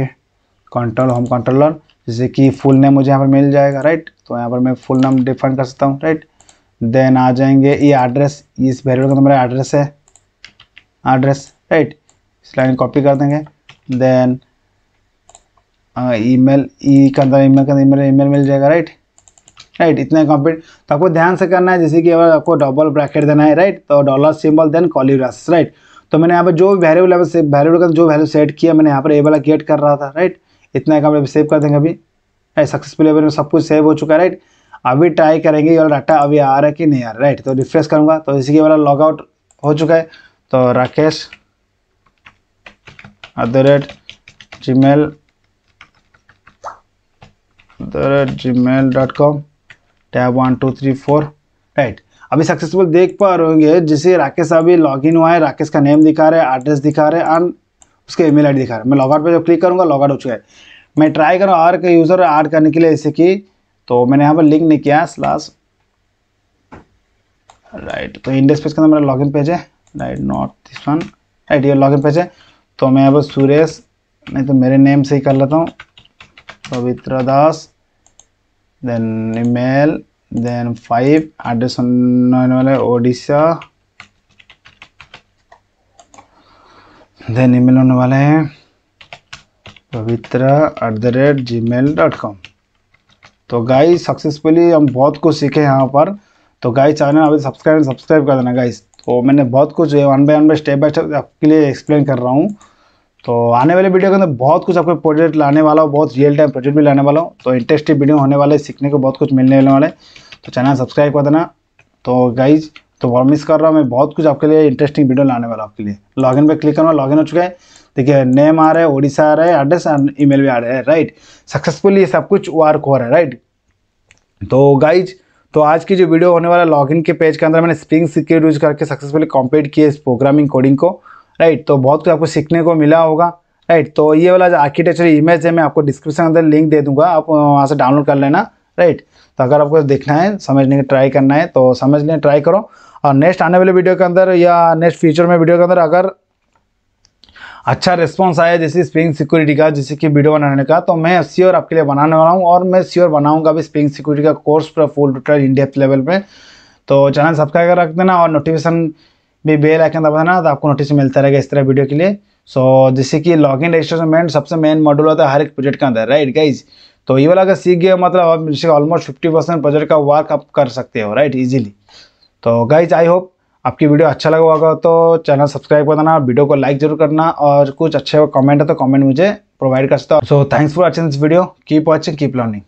कंट्रोल होम कंट्रोलर जैसे कि फुल नेम मुझे यहाँ पर मिल जाएगा राइट right? तो यहाँ पर मैं फुल नेम डिफाइन कर सकता हूँ राइट देन आ जाएंगे ये एड्रेस इस वेरिएबल का तो मेरा एड्रेस है एड्रेस राइट इस लाइन कॉपी कर देंगे देन ईमेल ई का अंदर ईमेल का ईमेल ईमेल मिल जाएगा राइट राइट इतना कंप्लीट तो आपको ध्यान से करना है जैसे कि अगर आपको डबल ब्रैकेट देना है राइट तो dollar symbol then calling right तो मैंने यहाँ पर जो से वैल्यू का जो वैल्यू सेट किया मैंने यहाँ पर ए वाला क्रिएट कर रहा था राइट इतना कंप्लीट सेव कर देंगे अभी राइट सक्सेसफुल लेवल में सब कुछ सेव हो चुका है राइट अभी ट्राई करेंगे ये वाला डाटा अभी आ रहा है कि नहीं आ रहा राइट तो रिफ्रेश करूँगा तो इसी के वाला लॉगआउट हो चुका है तो Rakesh at the rate gmail the rate ji mail dot com tab one two three four right अभी सक्सेसफुल देख पा रहे होंगे जिसे राकेश अभी लॉगिन हुआ है राकेश का नेम दिखा रहा है एड्रेस दिखा रहे हैं एंड उसका ईमेल आईडी दिखा रहे हैं मैं लॉगआउट पे जब क्लिक लॉग लॉगआउट हो चुका है मैं ट्राई करूँ आर के यूज़र ऐड करने के लिए ऐसे की तो मैंने यहाँ पर लिंक नहीं किया स्लास राइट तो इंडेस पेज का अंदर मेरा लॉगिन पेज है right not this one right ये लॉगिन पेज है तो मैं अब सुरेश नहीं तो मेरे नेम से ही कर लेता हूँ Pavitra Das then email then five address वाले ओडिशा देन ईमेल होने वाले हैं Pavitra at the rate ji mail dot com तो गाइस सक्सेसफुली हम बहुत कुछ सीखे यहाँ पर तो गाइस चैनल अभी सब्सक्राइब सब्सक्राइब कर देना गाइस तो मैंने बहुत कुछ one by one by step by step आपके लिए एक्सप्लेन कर रहा हूँ तो आने वाले वीडियो के अंदर बहुत कुछ आपके प्रोजेक्ट लाने वाला हूँ बहुत रियल टाइम प्रोजेक्ट भी लाने वाला हूँ तो इंटरेस्टिंग वीडियो होने वाले सीखने को बहुत कुछ मिलने वाले तो चैनल सब्सक्राइब कर देना तो गाइज तो प्रॉमिस कर रहा हूँ मैं बहुत कुछ आपके लिए इंटरेस्टिंग वीडियो लाने वाला आपके लिए लॉगिन पे क्लिक करना लॉगिन हो चुका है देखिए नेम आ रहा है ओडिशा आ रहा है एड्रेस एंड ईमेल भी आ रहा है राइट सक्सेसफुली सब कुछ वर्क हो रहा है राइट तो गाइज तो आज की जो वीडियो होने वाला लॉगिन के पेज के अंदर मैंने स्प्रिंग सिक्योरिटी यूज करके सक्सेसफुली कंप्लीट किए इस प्रोग्रामिंग कोडिंग को राइट तो बहुत कुछ आपको सीखने को मिला होगा राइट तो ये वाला जो आर्किटेक्चर इमेज है मैं आपको डिस्क्रिप्शन अंदर लिंक दे दूंगा आप वहाँ से डाउनलोड कर लेना राइट तो अगर आपको देखना है समझने की ट्राई करना है तो समझ लें ट्राई करो और नेक्स्ट आने वाले वीडियो के अंदर या नेक्स्ट फ्यूचर में वीडियो के अंदर अगर अच्छा रिस्पॉन्स आया जैसे स्प्रिंग सिक्योरिटी का जैसे कि वीडियो बनाने का तो मैं श्योर आपके लिए बनाने वाला हूँ और मैं श्योर बनाऊँगा भी स्प्रिंग सिक्योरिटी का कोर्स पूरा फुल टोटल इंडिया लेवल पर तो चैनल सब्सक्राइब कर रख देना और नोटिफिकेशन भी बेल आइकन दबा देना तो आपको नोटिस मिलता रहेगा इस तरह वीडियो के लिए सो so, जैसे कि इन रजिस्ट्रेशन मेन सबसे मेन मॉड्यूल होता है हर एक प्रोजेक्ट के अंदर राइट गाइज तो ये वाला अगर सीख गया मतलब आप जैसे ऑलमोस्ट फिफ्टी परसेंट प्रोजेक्ट का वर्क आप कर सकते हो राइट इजीली तो गाइज आई होप आपकी वीडियो अच्छा लगा होगा तो चैनल सब्सक्राइब कर देना वीडियो को लाइक जरूर करना और कुछ अच्छे कमेंट है तो कमेंट मुझे प्रोवाइड कर सकता हूँ so thanks for watching this video keep watching keep learning